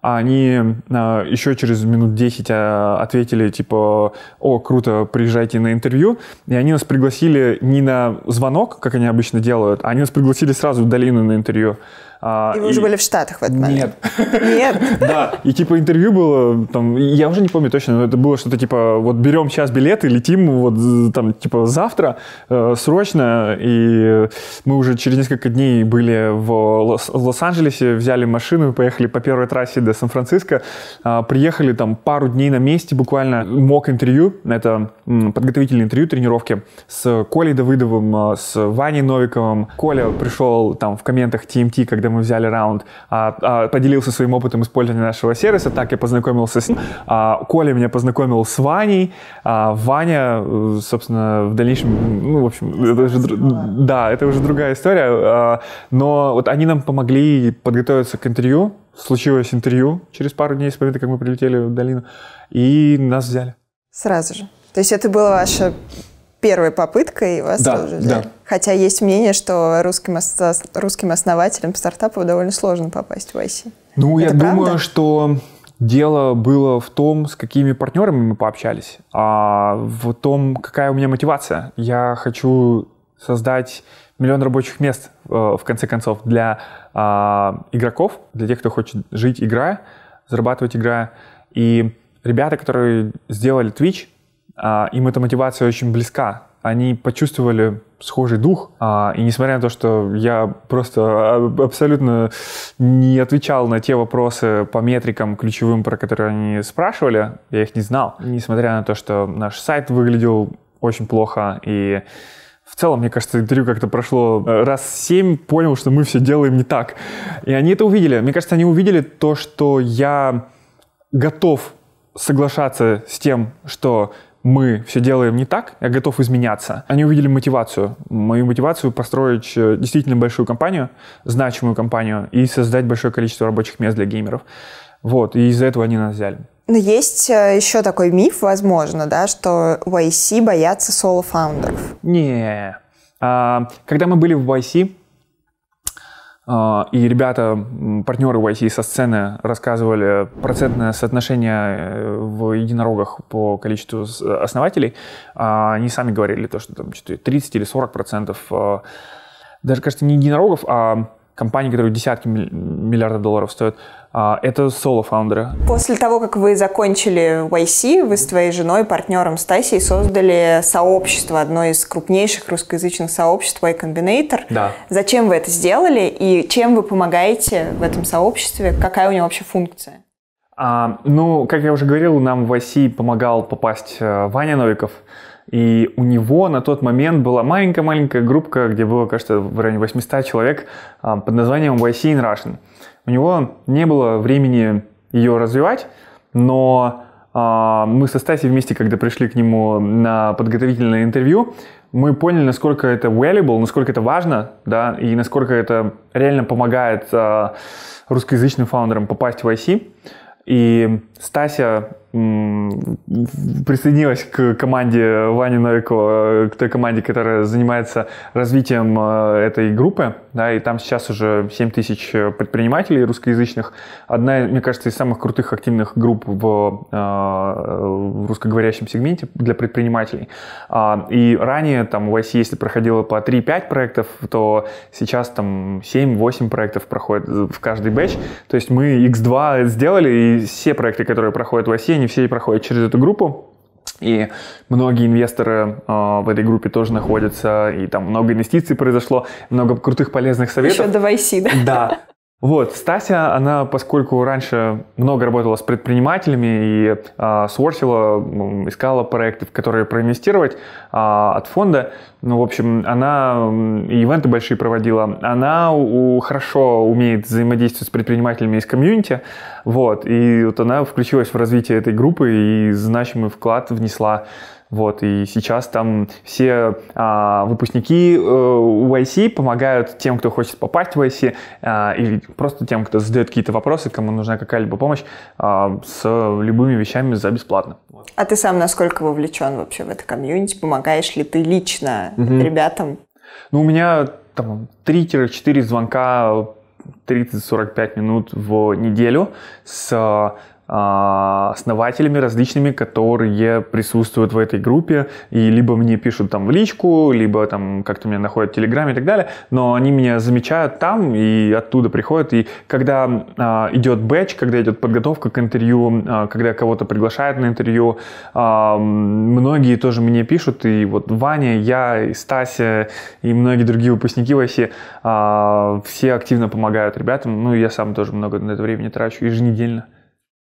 а они а, еще через минут 10 а, ответили, типа, о, круто, приезжайте на интервью. И они нас пригласили не на звонок, как они обычно делают, а они нас пригласили сразу в долину на интервью. А, и вы и... уже были в Штатах в этот момент? Нет. Нет? (laughs) Да, и типа интервью было, там, я уже не помню точно, но это было что-то типа, вот берем сейчас билеты, летим вот там типа завтра э, срочно, и мы уже через несколько дней были в Лос- Лос-Анджелесе, взяли машину, поехали по первой трассе до Сан-Франциско, а, приехали там пару дней на месте буквально, мок интервью, это подготовительное интервью, тренировки с Колей Давыдовым, а, с Ваней Новиковым. Коля пришел там в комментах TMT, когда когда мы взяли раунд, а, а, поделился своим опытом использования нашего сервиса, так я познакомился с ним. А, Коля меня познакомил с Ваней, Ваня, э, собственно, в дальнейшем, ну, в общем, это уже, да, это уже другая история, но вот они нам помогли подготовиться к интервью, случилось интервью через пару дней с момента, как мы прилетели в долину, и нас взяли. Сразу же. То есть это была ваша первая попытка, и вас да, тоже взяли? Да, Хотя есть мнение, что русским, русским основателям стартапов довольно сложно попасть в IC. Ну, Это я правда? думаю, что дело было в том, с какими партнерами мы пообщались, а в том, какая у меня мотивация. Я хочу создать миллион рабочих мест, э, в конце концов, для а, игроков, для тех, кто хочет жить играя, зарабатывать играя. И ребята, которые сделали Twitch, а, им эта мотивация очень близка они почувствовали схожий дух. А, и несмотря на то, что я просто абсолютно не отвечал на те вопросы по метрикам ключевым, про которые они спрашивали, я их не знал. Несмотря на то, что наш сайт выглядел очень плохо и в целом, мне кажется, интервью как-то прошло э, раз семь, понял, что мы все делаем не так. И они это увидели. Мне кажется, они увидели то, что я готов соглашаться с тем, что мы все делаем не так, я готов изменяться. Они увидели мотивацию. Мою мотивацию построить э, действительно большую компанию, значимую компанию и создать большое количество рабочих мест для геймеров. Вот, и из-за этого они нас взяли. Но есть э, еще такой миф, возможно, да, что YC боятся соло-фаундеров. Не. А, когда мы были в YC, а, и ребята, партнеры в IT со сцены рассказывали процентное соотношение э, в единорогах по количеству э, основателей. А, они сами говорили то, что там 30 или 40 процентов а, даже, кажется, не единорогов, а компании, которые десятки миллиардов долларов стоят, а, это соло-фаундеры. После того, как вы закончили YC, вы с твоей женой, партнером Стасей создали сообщество, одно из крупнейших русскоязычных сообществ Y Combinator. Да. Зачем вы это сделали и чем вы помогаете в этом сообществе? Какая у него вообще функция? А, ну, как я уже говорил, нам в YC помогал попасть э, Ваня Новиков – и у него на тот момент была маленькая-маленькая группка, где было, кажется, в районе 800 человек а, под названием YC in Russian. У него не было времени ее развивать, но а, мы со Стаси вместе, когда пришли к нему на подготовительное интервью, мы поняли, насколько это valuable, насколько это важно, да, и насколько это реально помогает а, русскоязычным фаундерам попасть в IC. И Стася присоединилась к команде Вани Новикова, э, к той команде, которая занимается развитием э, этой группы, да, и там сейчас уже 7 тысяч э, предпринимателей русскоязычных. Одна, мне кажется, из самых крутых активных групп в, в русскоговорящем сегменте для предпринимателей. А, и ранее там у вас, если проходило по 3-5 проектов, то сейчас там 7-8 проектов проходит в каждый бэч. То есть мы X2 сделали, и все проекты, которые проходят в России, они все проходят через эту группу. И многие инвесторы э, в этой группе тоже находятся, и там много инвестиций произошло, много крутых полезных советов. Еще до IC, да? Да, вот, Стася, она, поскольку раньше много работала с предпринимателями и а, сорсила, искала проекты, в которые проинвестировать а, от фонда, ну, в общем, она и ивенты большие проводила, она у, хорошо умеет взаимодействовать с предпринимателями из комьюнити, вот, и вот она включилась в развитие этой группы и значимый вклад внесла вот, и сейчас там все а, выпускники э, YC помогают тем, кто хочет попасть в YC, а, или просто тем, кто задает какие-то вопросы, кому нужна какая-либо помощь, а, с любыми вещами за бесплатно. А ты сам насколько вовлечен вообще в это комьюнити? Помогаешь ли ты лично угу. ребятам? Ну, у меня там 3-4 звонка 30-45 минут в неделю с а, основателями различными, которые присутствуют в этой группе, и либо мне пишут там в личку, либо там как-то меня находят в Телеграме и так далее, но они меня замечают там и оттуда приходят, и когда а, идет бэч, когда идет подготовка к интервью, а, когда кого-то приглашают на интервью, а, многие тоже мне пишут, и вот Ваня, я, и Стася, и многие другие выпускники в а, все активно помогают ребятам, ну и я сам тоже много на это времени трачу еженедельно.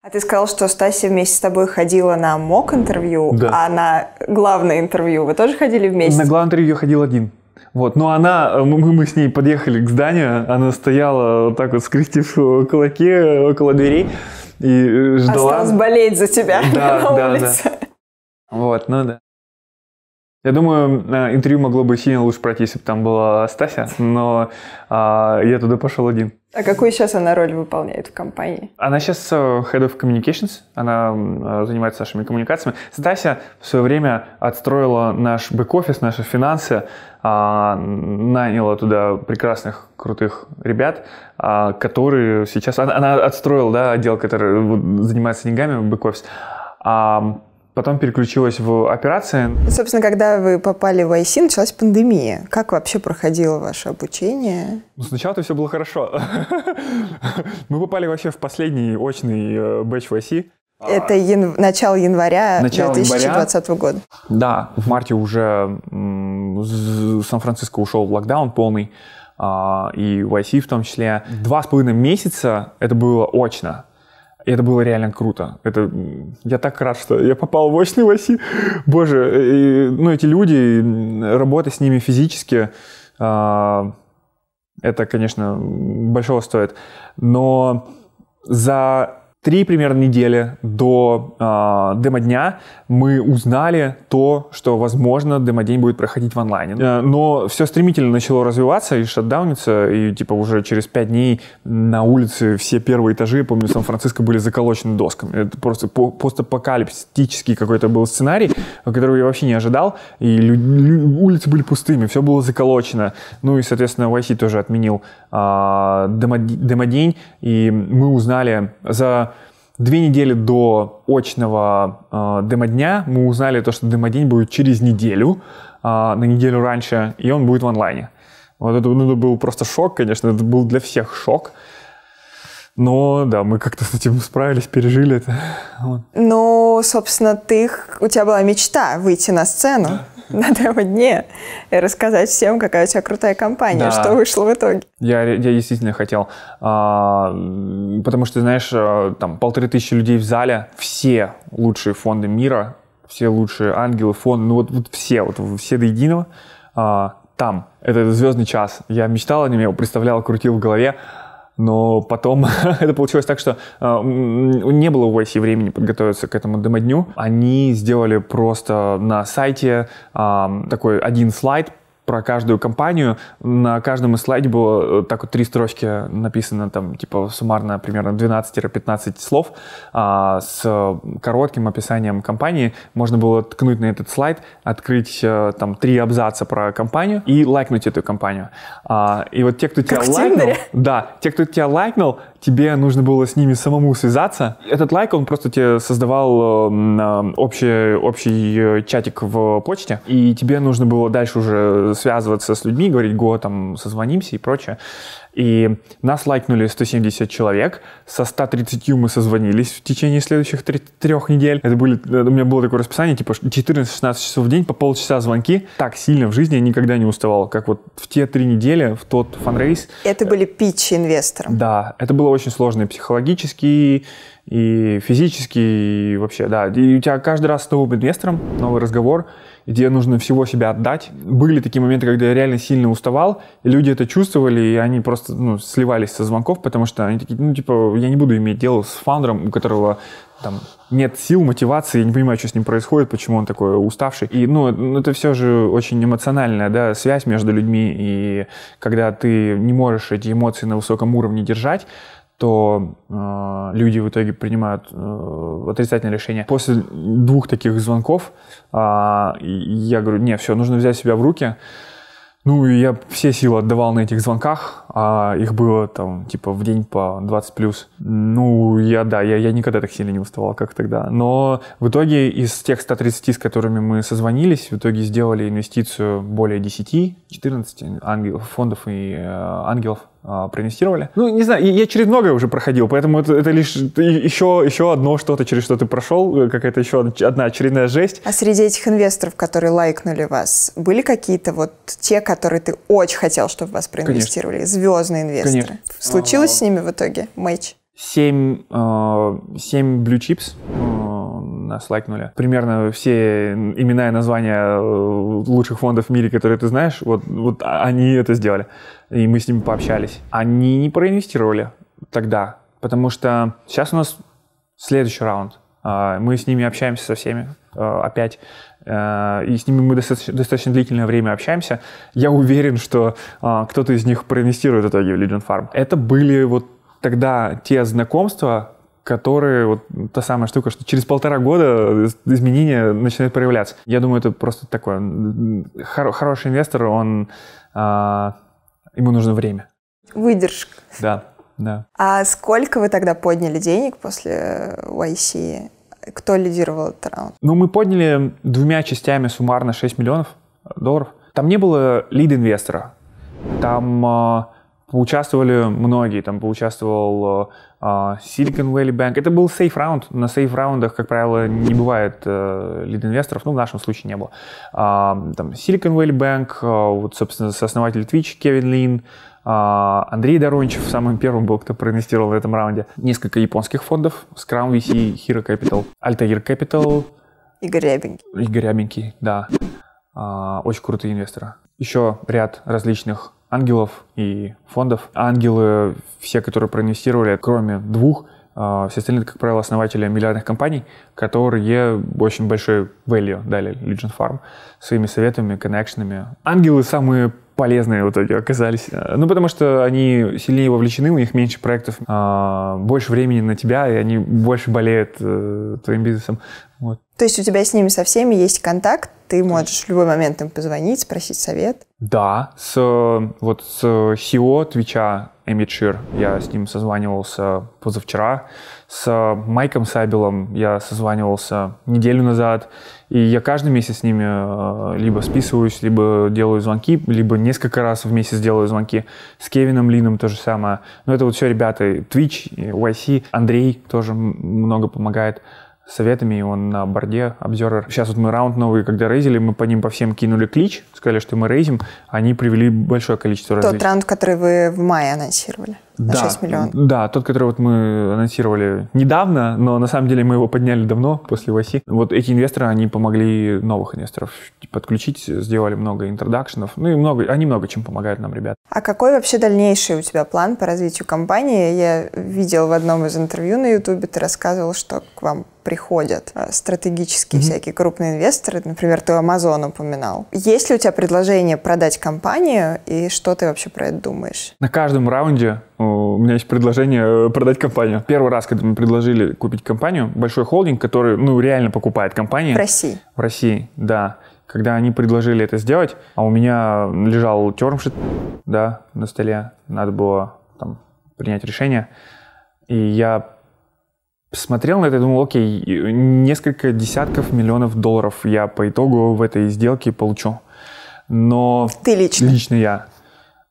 А ты сказал, что Стасия вместе с тобой ходила на МОК-интервью, да. а на главное интервью вы тоже ходили вместе? На главное интервью я ходил один. Вот, но она, мы, мы с ней подъехали к зданию, она стояла вот так вот, скрестив кулаки около дверей и ждала. Осталось болеть за тебя да, на улице. да. Вот, ну да. Я думаю, э, интервью могло бы сильно лучше пройти, если бы там была Стася, но а, я туда пошел один. А какую сейчас она роль выполняет в компании? Она сейчас э, Head of Communications, она э, занимается нашими коммуникациями. Стася в свое время отстроила наш бэк-офис, наши финансы, а, наняла туда прекрасных, крутых ребят, а, которые сейчас... Она, она отстроила да, отдел, который занимается деньгами, бэк-офис. А, потом переключилась в операции. Собственно, когда вы попали в IC, началась пандемия. Как вообще проходило ваше обучение? Ну, сначала-то все было хорошо. Мы попали вообще в последний очный э, бэч в IC. Это ян... начало января начало 2020 января. года. Да, в марте уже Сан-Франциско ушел в локдаун полный, а, и в IC в том числе. Два с половиной месяца это было очно. И это было реально круто. Это, я так рад, что я попал в очный Васи. Боже, и, ну эти люди, работа с ними физически, э, это, конечно, большого стоит. Но за три примерно недели до э, демо-дня мы узнали то, что, возможно, демо-день будет проходить в онлайне. Э, но все стремительно начало развиваться и шатдауниться, и типа уже через пять дней на улице все первые этажи, помню, Сан-Франциско были заколочены досками. Это просто по постапокалиптический какой-то был сценарий, которого я вообще не ожидал, и улицы были пустыми, все было заколочено. Ну и, соответственно, YC тоже отменил э, демо-день, и мы узнали за Две недели до очного э, демо-дня мы узнали то, что демо-день будет через неделю, э, на неделю раньше, и он будет в онлайне. Вот это, ну, это был просто шок, конечно, это был для всех шок. Но да, мы как-то с этим справились, пережили это. Вот. Ну, собственно, ты, у тебя была мечта выйти на сцену. Да. (laughs) на демо дне и рассказать всем, какая у тебя крутая компания, да. что вышло в итоге. Я, я действительно хотел, а, потому что, знаешь, э, там полторы тысячи людей в зале, все лучшие фонды мира, все лучшие ангелы, фонды, ну вот, вот все, вот все до единого а, там. Это звездный час. Я мечтал о нем, я его представлял, крутил в голове но потом (laughs) это получилось так, что э, не было у YC времени подготовиться к этому демодню. Они сделали просто на сайте э, такой один слайд про каждую компанию. На каждом из слайде было э, так вот три строчки написано, там, типа, суммарно примерно 12-15 слов а, с э, коротким описанием компании. Можно было ткнуть на этот слайд, открыть э, там три абзаца про компанию и лайкнуть эту компанию. А, и вот те, кто тебя как лайкнул... Да, те, кто тебя лайкнул, тебе нужно было с ними самому связаться. Этот лайк, он просто тебе создавал общий, общий чатик в почте, и тебе нужно было дальше уже связываться с людьми, говорить, го, там, созвонимся и прочее. И нас лайкнули 170 человек, со 130 мы созвонились в течение следующих трех недель. Это были, э, у меня было такое расписание, типа 14-16 часов в день, по полчаса звонки. Так сильно в жизни я никогда не уставал, как вот в те три недели, в тот фанрейс. Это были питчи инвесторам. Да, это было очень сложно и психологически, и физически, и вообще, да. И у тебя каждый раз с новым инвестором новый разговор – где нужно всего себя отдать. Были такие моменты, когда я реально сильно уставал, и люди это чувствовали, и они просто ну, сливались со звонков, потому что они такие, ну, типа, я не буду иметь дело с фаундером, у которого там нет сил, мотивации, я не понимаю, что с ним происходит, почему он такой уставший. И, ну, это все же очень эмоциональная, да, связь между людьми, и когда ты не можешь эти эмоции на высоком уровне держать, то э, люди в итоге принимают э, отрицательное решение. После двух таких звонков э, я говорю, не, все, нужно взять себя в руки. Ну, и я все силы отдавал на этих звонках, а их было там, типа, в день по 20 плюс. Ну, я, да, я, я никогда так сильно не уставал, как тогда. Но в итоге из тех 130, с которыми мы созвонились, в итоге сделали инвестицию более 10, 14 ангел, фондов и э, ангелов. А, проинвестировали. Ну, не знаю, я через многое уже проходил, поэтому это, это лишь еще, еще одно что-то, через что ты прошел, э, какая-то еще одна очередная жесть. А среди этих инвесторов, которые лайкнули вас, были какие-то вот те, которые ты очень хотел, чтобы вас проинвестировали? Конечно. Звездные инвесторы. Конечно. Случилось а... с ними в итоге матч? Семь, а, семь blue chips нас лайкнули. Примерно все имена и названия э, лучших фондов в мире, которые ты знаешь, вот, вот а, они это сделали. И мы с ними пообщались. Они не проинвестировали тогда, потому что сейчас у нас следующий раунд. А, мы с ними общаемся со всеми э, опять. Э, и с ними мы достаточно, достаточно длительное время общаемся. Я уверен, что кто-то из них проинвестирует в итоге в Legion Farm. Это были вот тогда те знакомства, которые, вот та самая штука, что через полтора года изменения начинают проявляться. Я думаю, это просто такое. Хор- хороший инвестор, он, а, ему нужно время. Выдержка. Да, да. А сколько вы тогда подняли денег после э, YC? Кто лидировал этот раунд? Ну, мы подняли двумя частями суммарно 6 миллионов долларов. Там не было лид-инвестора. Там а, поучаствовали многие. Там поучаствовал а, а, Silicon Valley Bank. Это был сейф раунд. На сейф раундах, как правило, не бывает э, лид инвесторов. Ну, в нашем случае не было. А, там Silicon Valley Bank, а, вот, собственно, сооснователь Twitch Кевин Лин, Андрей Дорончев самым первым был, кто проинвестировал в этом раунде. Несколько японских фондов. Scrum VC, Hero Capital, Altair Capital. Игорь Рябенький. Игорь Рябенький, да. Очень крутые инвесторы. Еще ряд различных ангелов и фондов. Ангелы, все, которые проинвестировали, кроме двух, а, все остальные, как правило, основатели миллиардных компаний, которые очень большой value дали Legion Farm своими советами, коннекшенами. Ангелы самые полезные в итоге оказались. А, ну, потому что они сильнее вовлечены, у них меньше проектов, а, больше времени на тебя, и они больше болеют э, твоим бизнесом. Вот. То есть у тебя с ними со всеми есть контакт, ты можешь в любой момент им позвонить, спросить совет. Да, с, вот с SEO Твича Эмичир я с ним созванивался позавчера, с Майком Сабелом я созванивался неделю назад, и я каждый месяц с ними э, либо списываюсь, либо делаю звонки, либо несколько раз в месяц делаю звонки. С Кевином Лином то же самое. Но это вот все ребята, Twitch, YC, э, Андрей тоже много помогает советами, и он на борде обзорер. Сейчас вот мы раунд новый, когда рейзили, мы по ним по всем кинули клич, сказали, что мы рейзим, они привели большое количество Тот различий. раунд, который вы в мае анонсировали да, 6 миллионов. Да, тот, который вот мы анонсировали недавно, но на самом деле мы его подняли давно, после Васи. Вот эти инвесторы, они помогли новых инвесторов подключить, сделали много интродакшенов, ну и много, они много чем помогают нам, ребят. А какой вообще дальнейший у тебя план по развитию компании? Я видел в одном из интервью на Ютубе, ты рассказывал, что к вам приходят э, стратегические mm-hmm. всякие крупные инвесторы, например, ты Amazon упоминал. Есть ли у тебя предложение продать компанию и что ты вообще про это думаешь? На каждом раунде у меня есть предложение э, продать компанию. Первый раз, когда мы предложили купить компанию, большой холдинг, который, ну, реально покупает компании. В России. В России, да. Когда они предложили это сделать, а у меня лежал термшит, да, на столе, надо было там принять решение. И я посмотрел на это и думал, окей, несколько десятков миллионов долларов я по итогу в этой сделке получу. Но... Ты лично. Лично я.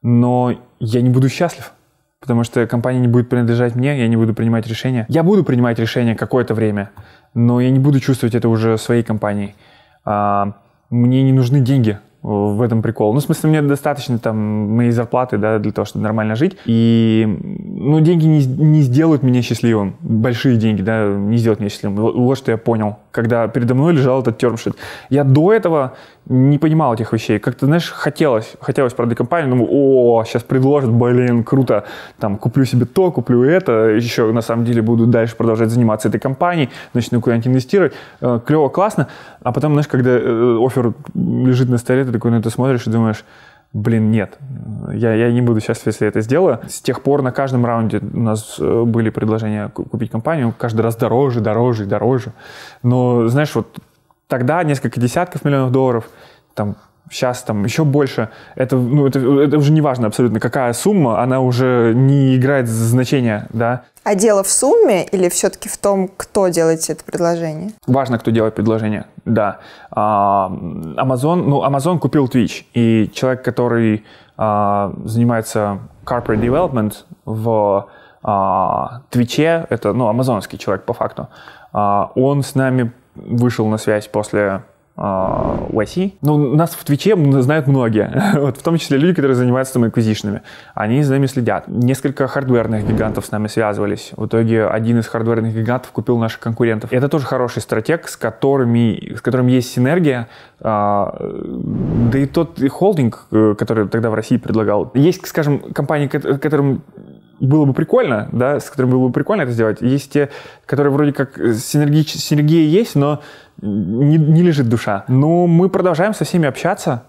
Но я не буду счастлив потому что компания не будет принадлежать мне, я не буду принимать решения. Я буду принимать решения какое-то время, но я не буду чувствовать это уже своей компанией. А, мне не нужны деньги в этом прикол. Ну, в смысле, мне достаточно там моей зарплаты, да, для того, чтобы нормально жить. И, ну, деньги не, не сделают меня счастливым. Большие деньги, да, не сделают меня счастливым. Вот что я понял, когда передо мной лежал этот термшит. Я до этого не понимал этих вещей. Как-то, знаешь, хотелось, хотелось продать компанию, думаю, о, сейчас предложат, блин, круто, там, куплю себе то, куплю это, еще, на самом деле, буду дальше продолжать заниматься этой компанией, начну куда-нибудь инвестировать, э, клево, классно, а потом, знаешь, когда э, офер лежит на столе, ты такой, ну ты смотришь и думаешь, блин, нет, я, я не буду сейчас, если я это сделаю. С тех пор на каждом раунде у нас э, были предложения купить компанию, каждый раз дороже, дороже, дороже. Но, знаешь, вот тогда несколько десятков миллионов долларов, там сейчас там еще больше. Это, ну, это, это уже не важно абсолютно, какая сумма, она уже не играет значения, да. А дело в сумме или все-таки в том, кто делает это предложение? Важно, кто делает предложение, да. А, Amazon, ну, Amazon купил Twitch, и человек, который а, занимается corporate development в а, Твиче, это, ну, амазонский человек по факту, он с нами вышел на связь после YC. А, ну, нас в Твиче знают многие, (laughs) вот, в том числе люди, которые занимаются там эквизишнами. Они за нами следят. Несколько хардверных гигантов с нами связывались. В итоге один из хардверных гигантов купил наших конкурентов. Это тоже хороший стратег, с, которыми, с которым есть синергия. А, да и тот холдинг, э, который тогда в России предлагал. Есть, скажем, компании, которым было бы прикольно, да, с которым было бы прикольно это сделать. Есть те, которые вроде как э, синергич... синергия есть, но не, не лежит душа. Но мы продолжаем со всеми общаться,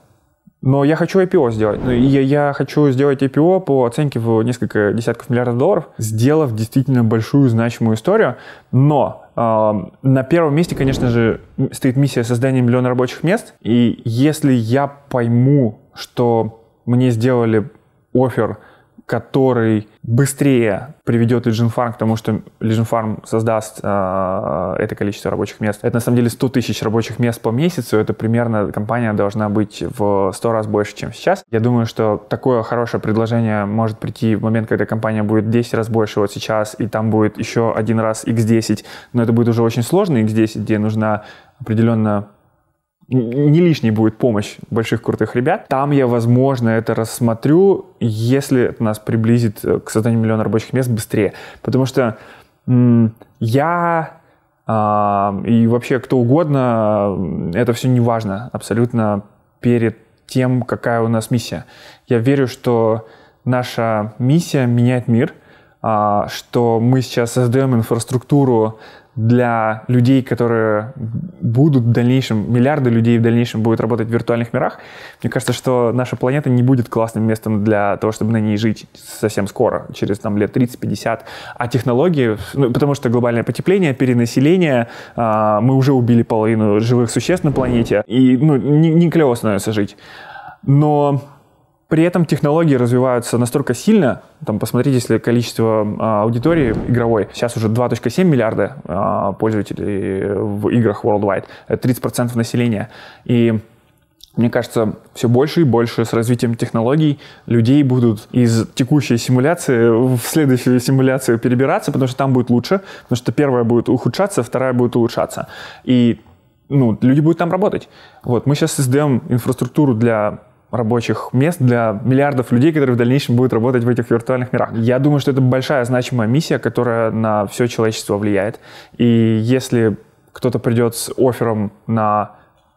но я хочу IPO сделать. Ну, я, я хочу сделать IPO по оценке в несколько десятков миллиардов долларов, сделав действительно большую значимую историю. Но э, на первом месте, конечно же, стоит миссия создания миллиона рабочих мест. И если я пойму, что мне сделали офер который быстрее приведет Лиджинфарм к тому, что Лиджинфарм создаст э, это количество рабочих мест. Это на самом деле 100 тысяч рабочих мест по месяцу. Это примерно компания должна быть в 100 раз больше, чем сейчас. Я думаю, что такое хорошее предложение может прийти в момент, когда компания будет 10 раз больше вот сейчас, и там будет еще один раз X10. Но это будет уже очень сложный X10, где нужна определенно не лишней будет помощь больших крутых ребят. Там я, возможно, это рассмотрю, если это нас приблизит э, к созданию миллиона рабочих мест быстрее. Потому что я э, и вообще кто угодно, э, это все не важно абсолютно перед тем, какая у нас миссия. Я верю, что наша миссия менять мир, э, что мы сейчас создаем инфраструктуру, для людей, которые будут в дальнейшем, миллиарды людей в дальнейшем будут работать в виртуальных мирах, мне кажется, что наша планета не будет классным местом для того, чтобы на ней жить совсем скоро, через там лет 30-50. А технологии, ну, потому что глобальное потепление, перенаселение, э, мы уже убили половину живых существ на планете, и ну, не, не клево становится жить. Но при этом технологии развиваются настолько сильно, там, посмотрите, если количество а, аудитории игровой, сейчас уже 2.7 миллиарда а, пользователей в играх worldwide, это 30% населения. И мне кажется, все больше и больше с развитием технологий людей будут из текущей симуляции в следующую симуляцию перебираться, потому что там будет лучше, потому что первая будет ухудшаться, вторая будет улучшаться. И ну, люди будут там работать. Вот, мы сейчас создаем инфраструктуру для рабочих мест для миллиардов людей, которые в дальнейшем будут работать в этих виртуальных мирах. Я думаю, что это большая значимая миссия, которая на все человечество влияет. И если кто-то придет с оффером на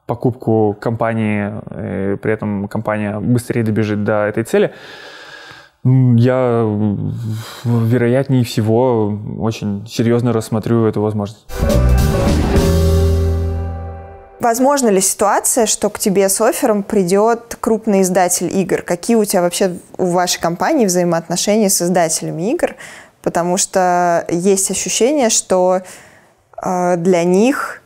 покупку компании, и э, при этом компания быстрее добежит до этой цели, я, вероятнее всего, очень серьезно рассмотрю эту возможность. Возможно ли ситуация, что к тебе с оффером придет крупный издатель игр? Какие у тебя вообще у вашей компании взаимоотношения с издателями игр? Потому что есть ощущение, что э, для них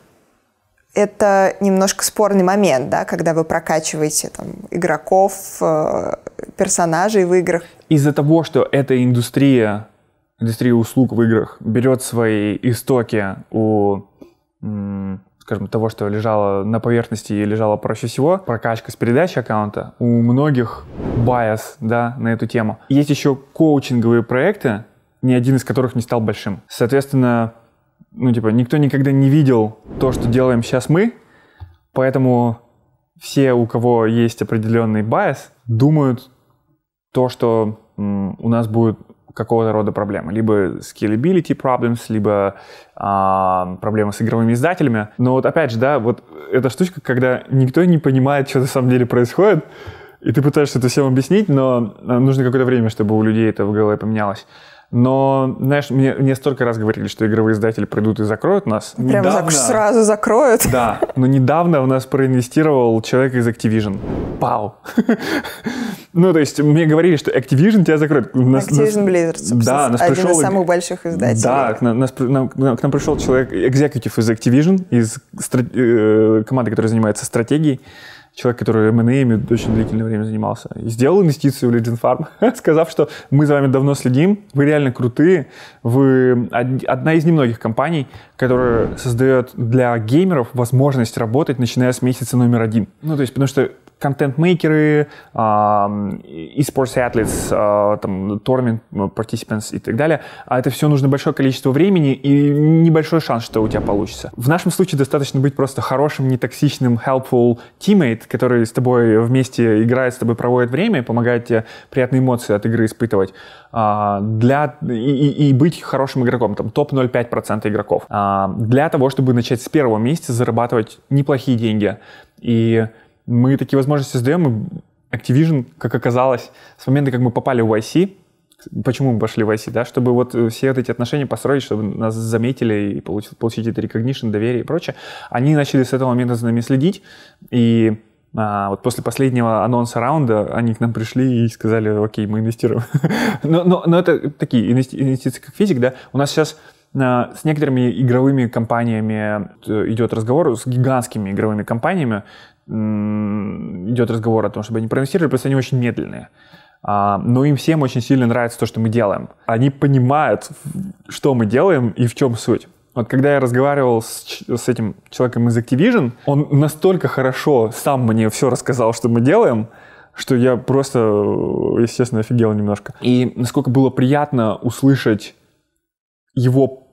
это немножко спорный момент, да, когда вы прокачиваете там, игроков, э, персонажей в играх. Из-за того, что эта индустрия, индустрия услуг в играх берет свои истоки у скажем, того, что лежало на поверхности и лежало проще всего, прокачка с передачи аккаунта, у многих байос, да, на эту тему. Есть еще коучинговые проекты, ни один из которых не стал большим. Соответственно, ну, типа, никто никогда не видел то, что делаем сейчас мы, поэтому все, у кого есть определенный байс, думают то, что у нас будет какого-то рода проблемы. Либо scalability problems, либо а, проблемы с игровыми издателями. Но вот опять же, да, вот эта штучка, когда никто не понимает, что на самом деле происходит, и ты пытаешься это всем объяснить, но а, нужно какое-то время, чтобы у людей это в голове поменялось. Но, знаешь, мне, мне столько раз говорили, что игровые издатели придут и закроют нас. Прямо недавно, зак- сразу закроют? Да, но недавно в нас проинвестировал человек из Activision. Пау. (laughs) Ну, то есть мне говорили, что Activision тебя закроет. Нас, Activision нас, Blizzard, собственно, да, нас один пришел, из самых больших издателей. Да, к, нас, нам, к нам пришел человек, экзекутив из Activision, из э, команды, которая занимается стратегией человек, который M&A очень длительное время занимался, и сделал инвестицию в Legend Farm, (laughs) сказав, что мы за вами давно следим, вы реально крутые, вы одна из немногих компаний, которая создает для геймеров возможность работать, начиная с месяца номер один. Ну, то есть, потому что контент-мейкеры, и sports athletes, а, там, tournament participants и так далее. А это все нужно большое количество времени и небольшой шанс, что у тебя получится. В нашем случае достаточно быть просто хорошим, нетоксичным, helpful teammate, который с тобой вместе играет, с тобой проводит время помогает тебе приятные эмоции от игры испытывать. А, для, и, и, и быть хорошим игроком, там, топ 0,5% игроков. А, для того, чтобы начать с первого месяца зарабатывать неплохие деньги. И мы такие возможности создаем, и Activision, как оказалось, с момента, как мы попали в YC, почему мы пошли в IC, да, чтобы вот э, все вот эти отношения построить, чтобы нас заметили и получить, получить это recognition, доверие и прочее, они начали с этого момента за нами следить, и а, вот после последнего анонса раунда они к нам пришли и сказали, окей, мы инвестируем. (laughs) но, но, но это такие инвестиции как физик, да, у нас сейчас а, с некоторыми игровыми компаниями э, идет разговор, с гигантскими игровыми компаниями, идет разговор о том, чтобы они проинвестировали, просто они очень медленные. А, но им всем очень сильно нравится то, что мы делаем. Они понимают, что мы делаем и в чем суть. Вот когда я разговаривал с, с этим человеком из Activision, он настолько хорошо сам мне все рассказал, что мы делаем, что я просто, естественно, офигел немножко. И насколько было приятно услышать его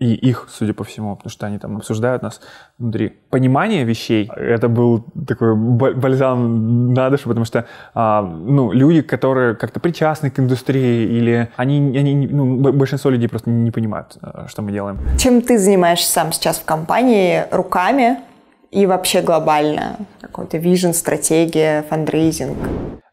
и их, судя по всему, потому что они там обсуждают нас внутри. Понимание вещей — это был такой бальзам на душу, потому что а, ну, люди, которые как-то причастны к индустрии, или они, они ну, большинство людей просто не понимают, э, что мы делаем. Чем ты занимаешься сам сейчас в компании? Руками и вообще глобально? Какой-то вижен, стратегия, фандрейзинг?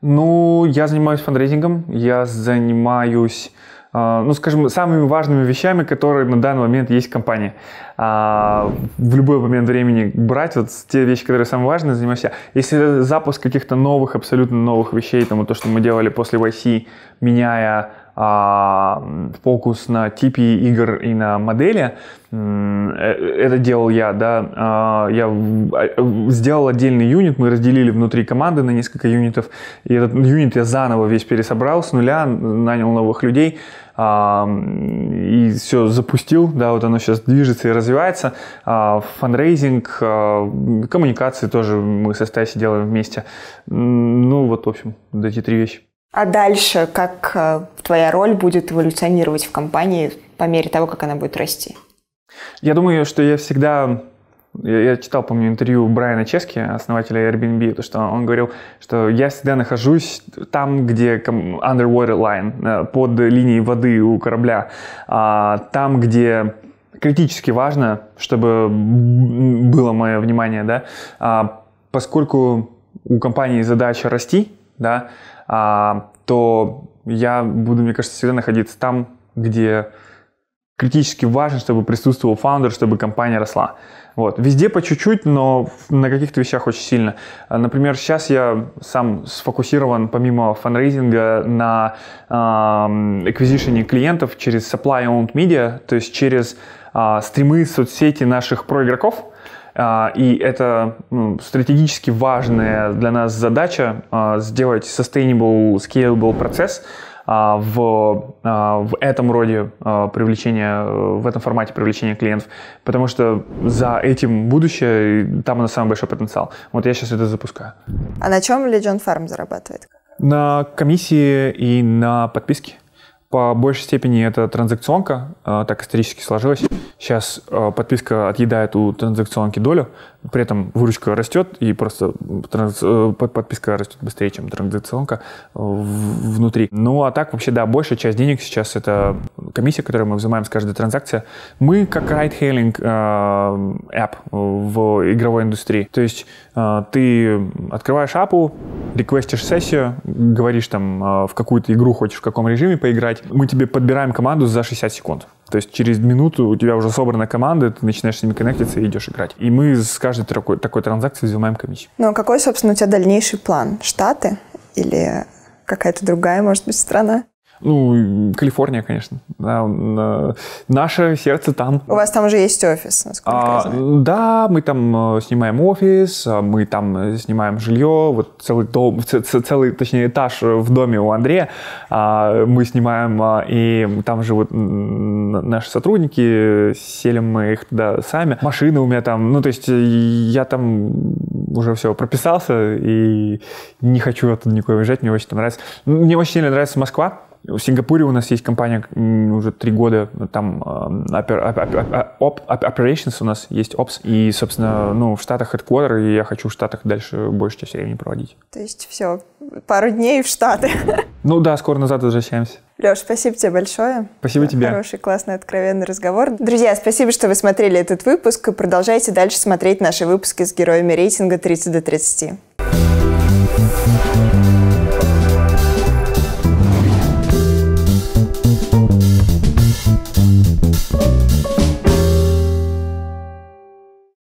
Ну, я занимаюсь фандрейзингом, я занимаюсь а, ну, скажем, самыми важными вещами, которые на данный момент есть в компании. А, в любой момент времени брать вот те вещи, которые самые важные, занимаешься. Если это запуск каких-то новых, абсолютно новых вещей, там, то, что мы делали после YC, меняя а, фокус на типе игр и на модели. Э, это делал я, да. А, я а, сделал отдельный юнит, мы разделили внутри команды на несколько юнитов. И этот юнит я заново весь пересобрал с нуля, нанял новых людей и все запустил, да, вот оно сейчас движется и развивается. Фанрейзинг, коммуникации тоже мы со Стаси делаем вместе. Ну вот, в общем, эти три вещи. А дальше как э, твоя роль будет эволюционировать в компании по мере того, как она будет расти? Я думаю, что я всегда я читал, помню, интервью Брайана Чески, основателя Airbnb, то, что он говорил, что я всегда нахожусь там, где underwater line, э, под линией воды у корабля, а там, где критически важно, чтобы было мое внимание, да, а поскольку у компании задача расти, да, а, то я буду, мне кажется, всегда находиться там, где критически важно, чтобы присутствовал фаундер, чтобы компания росла. Вот. Везде по чуть-чуть, но на каких-то вещах очень сильно. А, например, сейчас я сам сфокусирован, помимо фанрейзинга, на эквизишене клиентов через supply-owned media, то есть через э, стримы, соцсети наших проигроков, игроков а, и это ну, стратегически важная для нас задача а, сделать sustainable, scalable процесс а, в, в этом роде привлечения, в этом формате привлечения клиентов, потому что за этим будущее, там у нас самый большой потенциал. Вот я сейчас это запускаю. А на чем Legion Farm зарабатывает? На комиссии и на подписке. По большей степени это транзакционка, а, так исторически сложилось. Сейчас а, подписка отъедает у транзакционки долю, при этом выручка растет, и просто транс, э, подписка растет быстрее, чем транзакционка э, внутри. Ну, а так вообще, да, большая часть денег сейчас это комиссия, которую мы взимаем с каждой транзакции. Мы как ride-hailing э, app в игровой индустрии. То есть э, ты открываешь аппу, реквестишь сессию, говоришь там, э, в какую-то игру хочешь, в каком режиме поиграть. Мы тебе подбираем команду за 60 секунд. То есть через минуту у тебя уже собрана команда, ты начинаешь с ними коннектиться и идешь играть. И мы с каждой такой, такой транзакции взимаем комиссию. Ну, а какой, собственно, у тебя дальнейший план? Штаты или какая-то другая, может быть, страна? Ну, Калифорния, конечно. Да, э, наше сердце там. У вас там уже есть офис, насколько а, я знаю. Да, мы там э, снимаем офис, а мы там э, снимаем жилье, вот целый дом, целый, точнее, этаж в доме у Андрея а, мы снимаем, а, и там живут наши сотрудники, Сели мы их туда сами. Машины у меня там, ну, то есть я там уже все прописался, и не хочу оттуда никуда уезжать, мне очень там нравится. Мне очень сильно нравится Москва, в Сингапуре у нас есть компания уже три года, там э, operations у нас есть ops, и, собственно, ну, в Штатах headquarter, и я хочу в Штатах дальше больше часть времени проводить. То есть все, пару дней в Штаты. Ну да, скоро назад возвращаемся. Леш, спасибо тебе большое. Спасибо да, тебе. Хороший, классный, откровенный разговор. Друзья, спасибо, что вы смотрели этот выпуск и продолжайте дальше смотреть наши выпуски с героями рейтинга 30 до 30.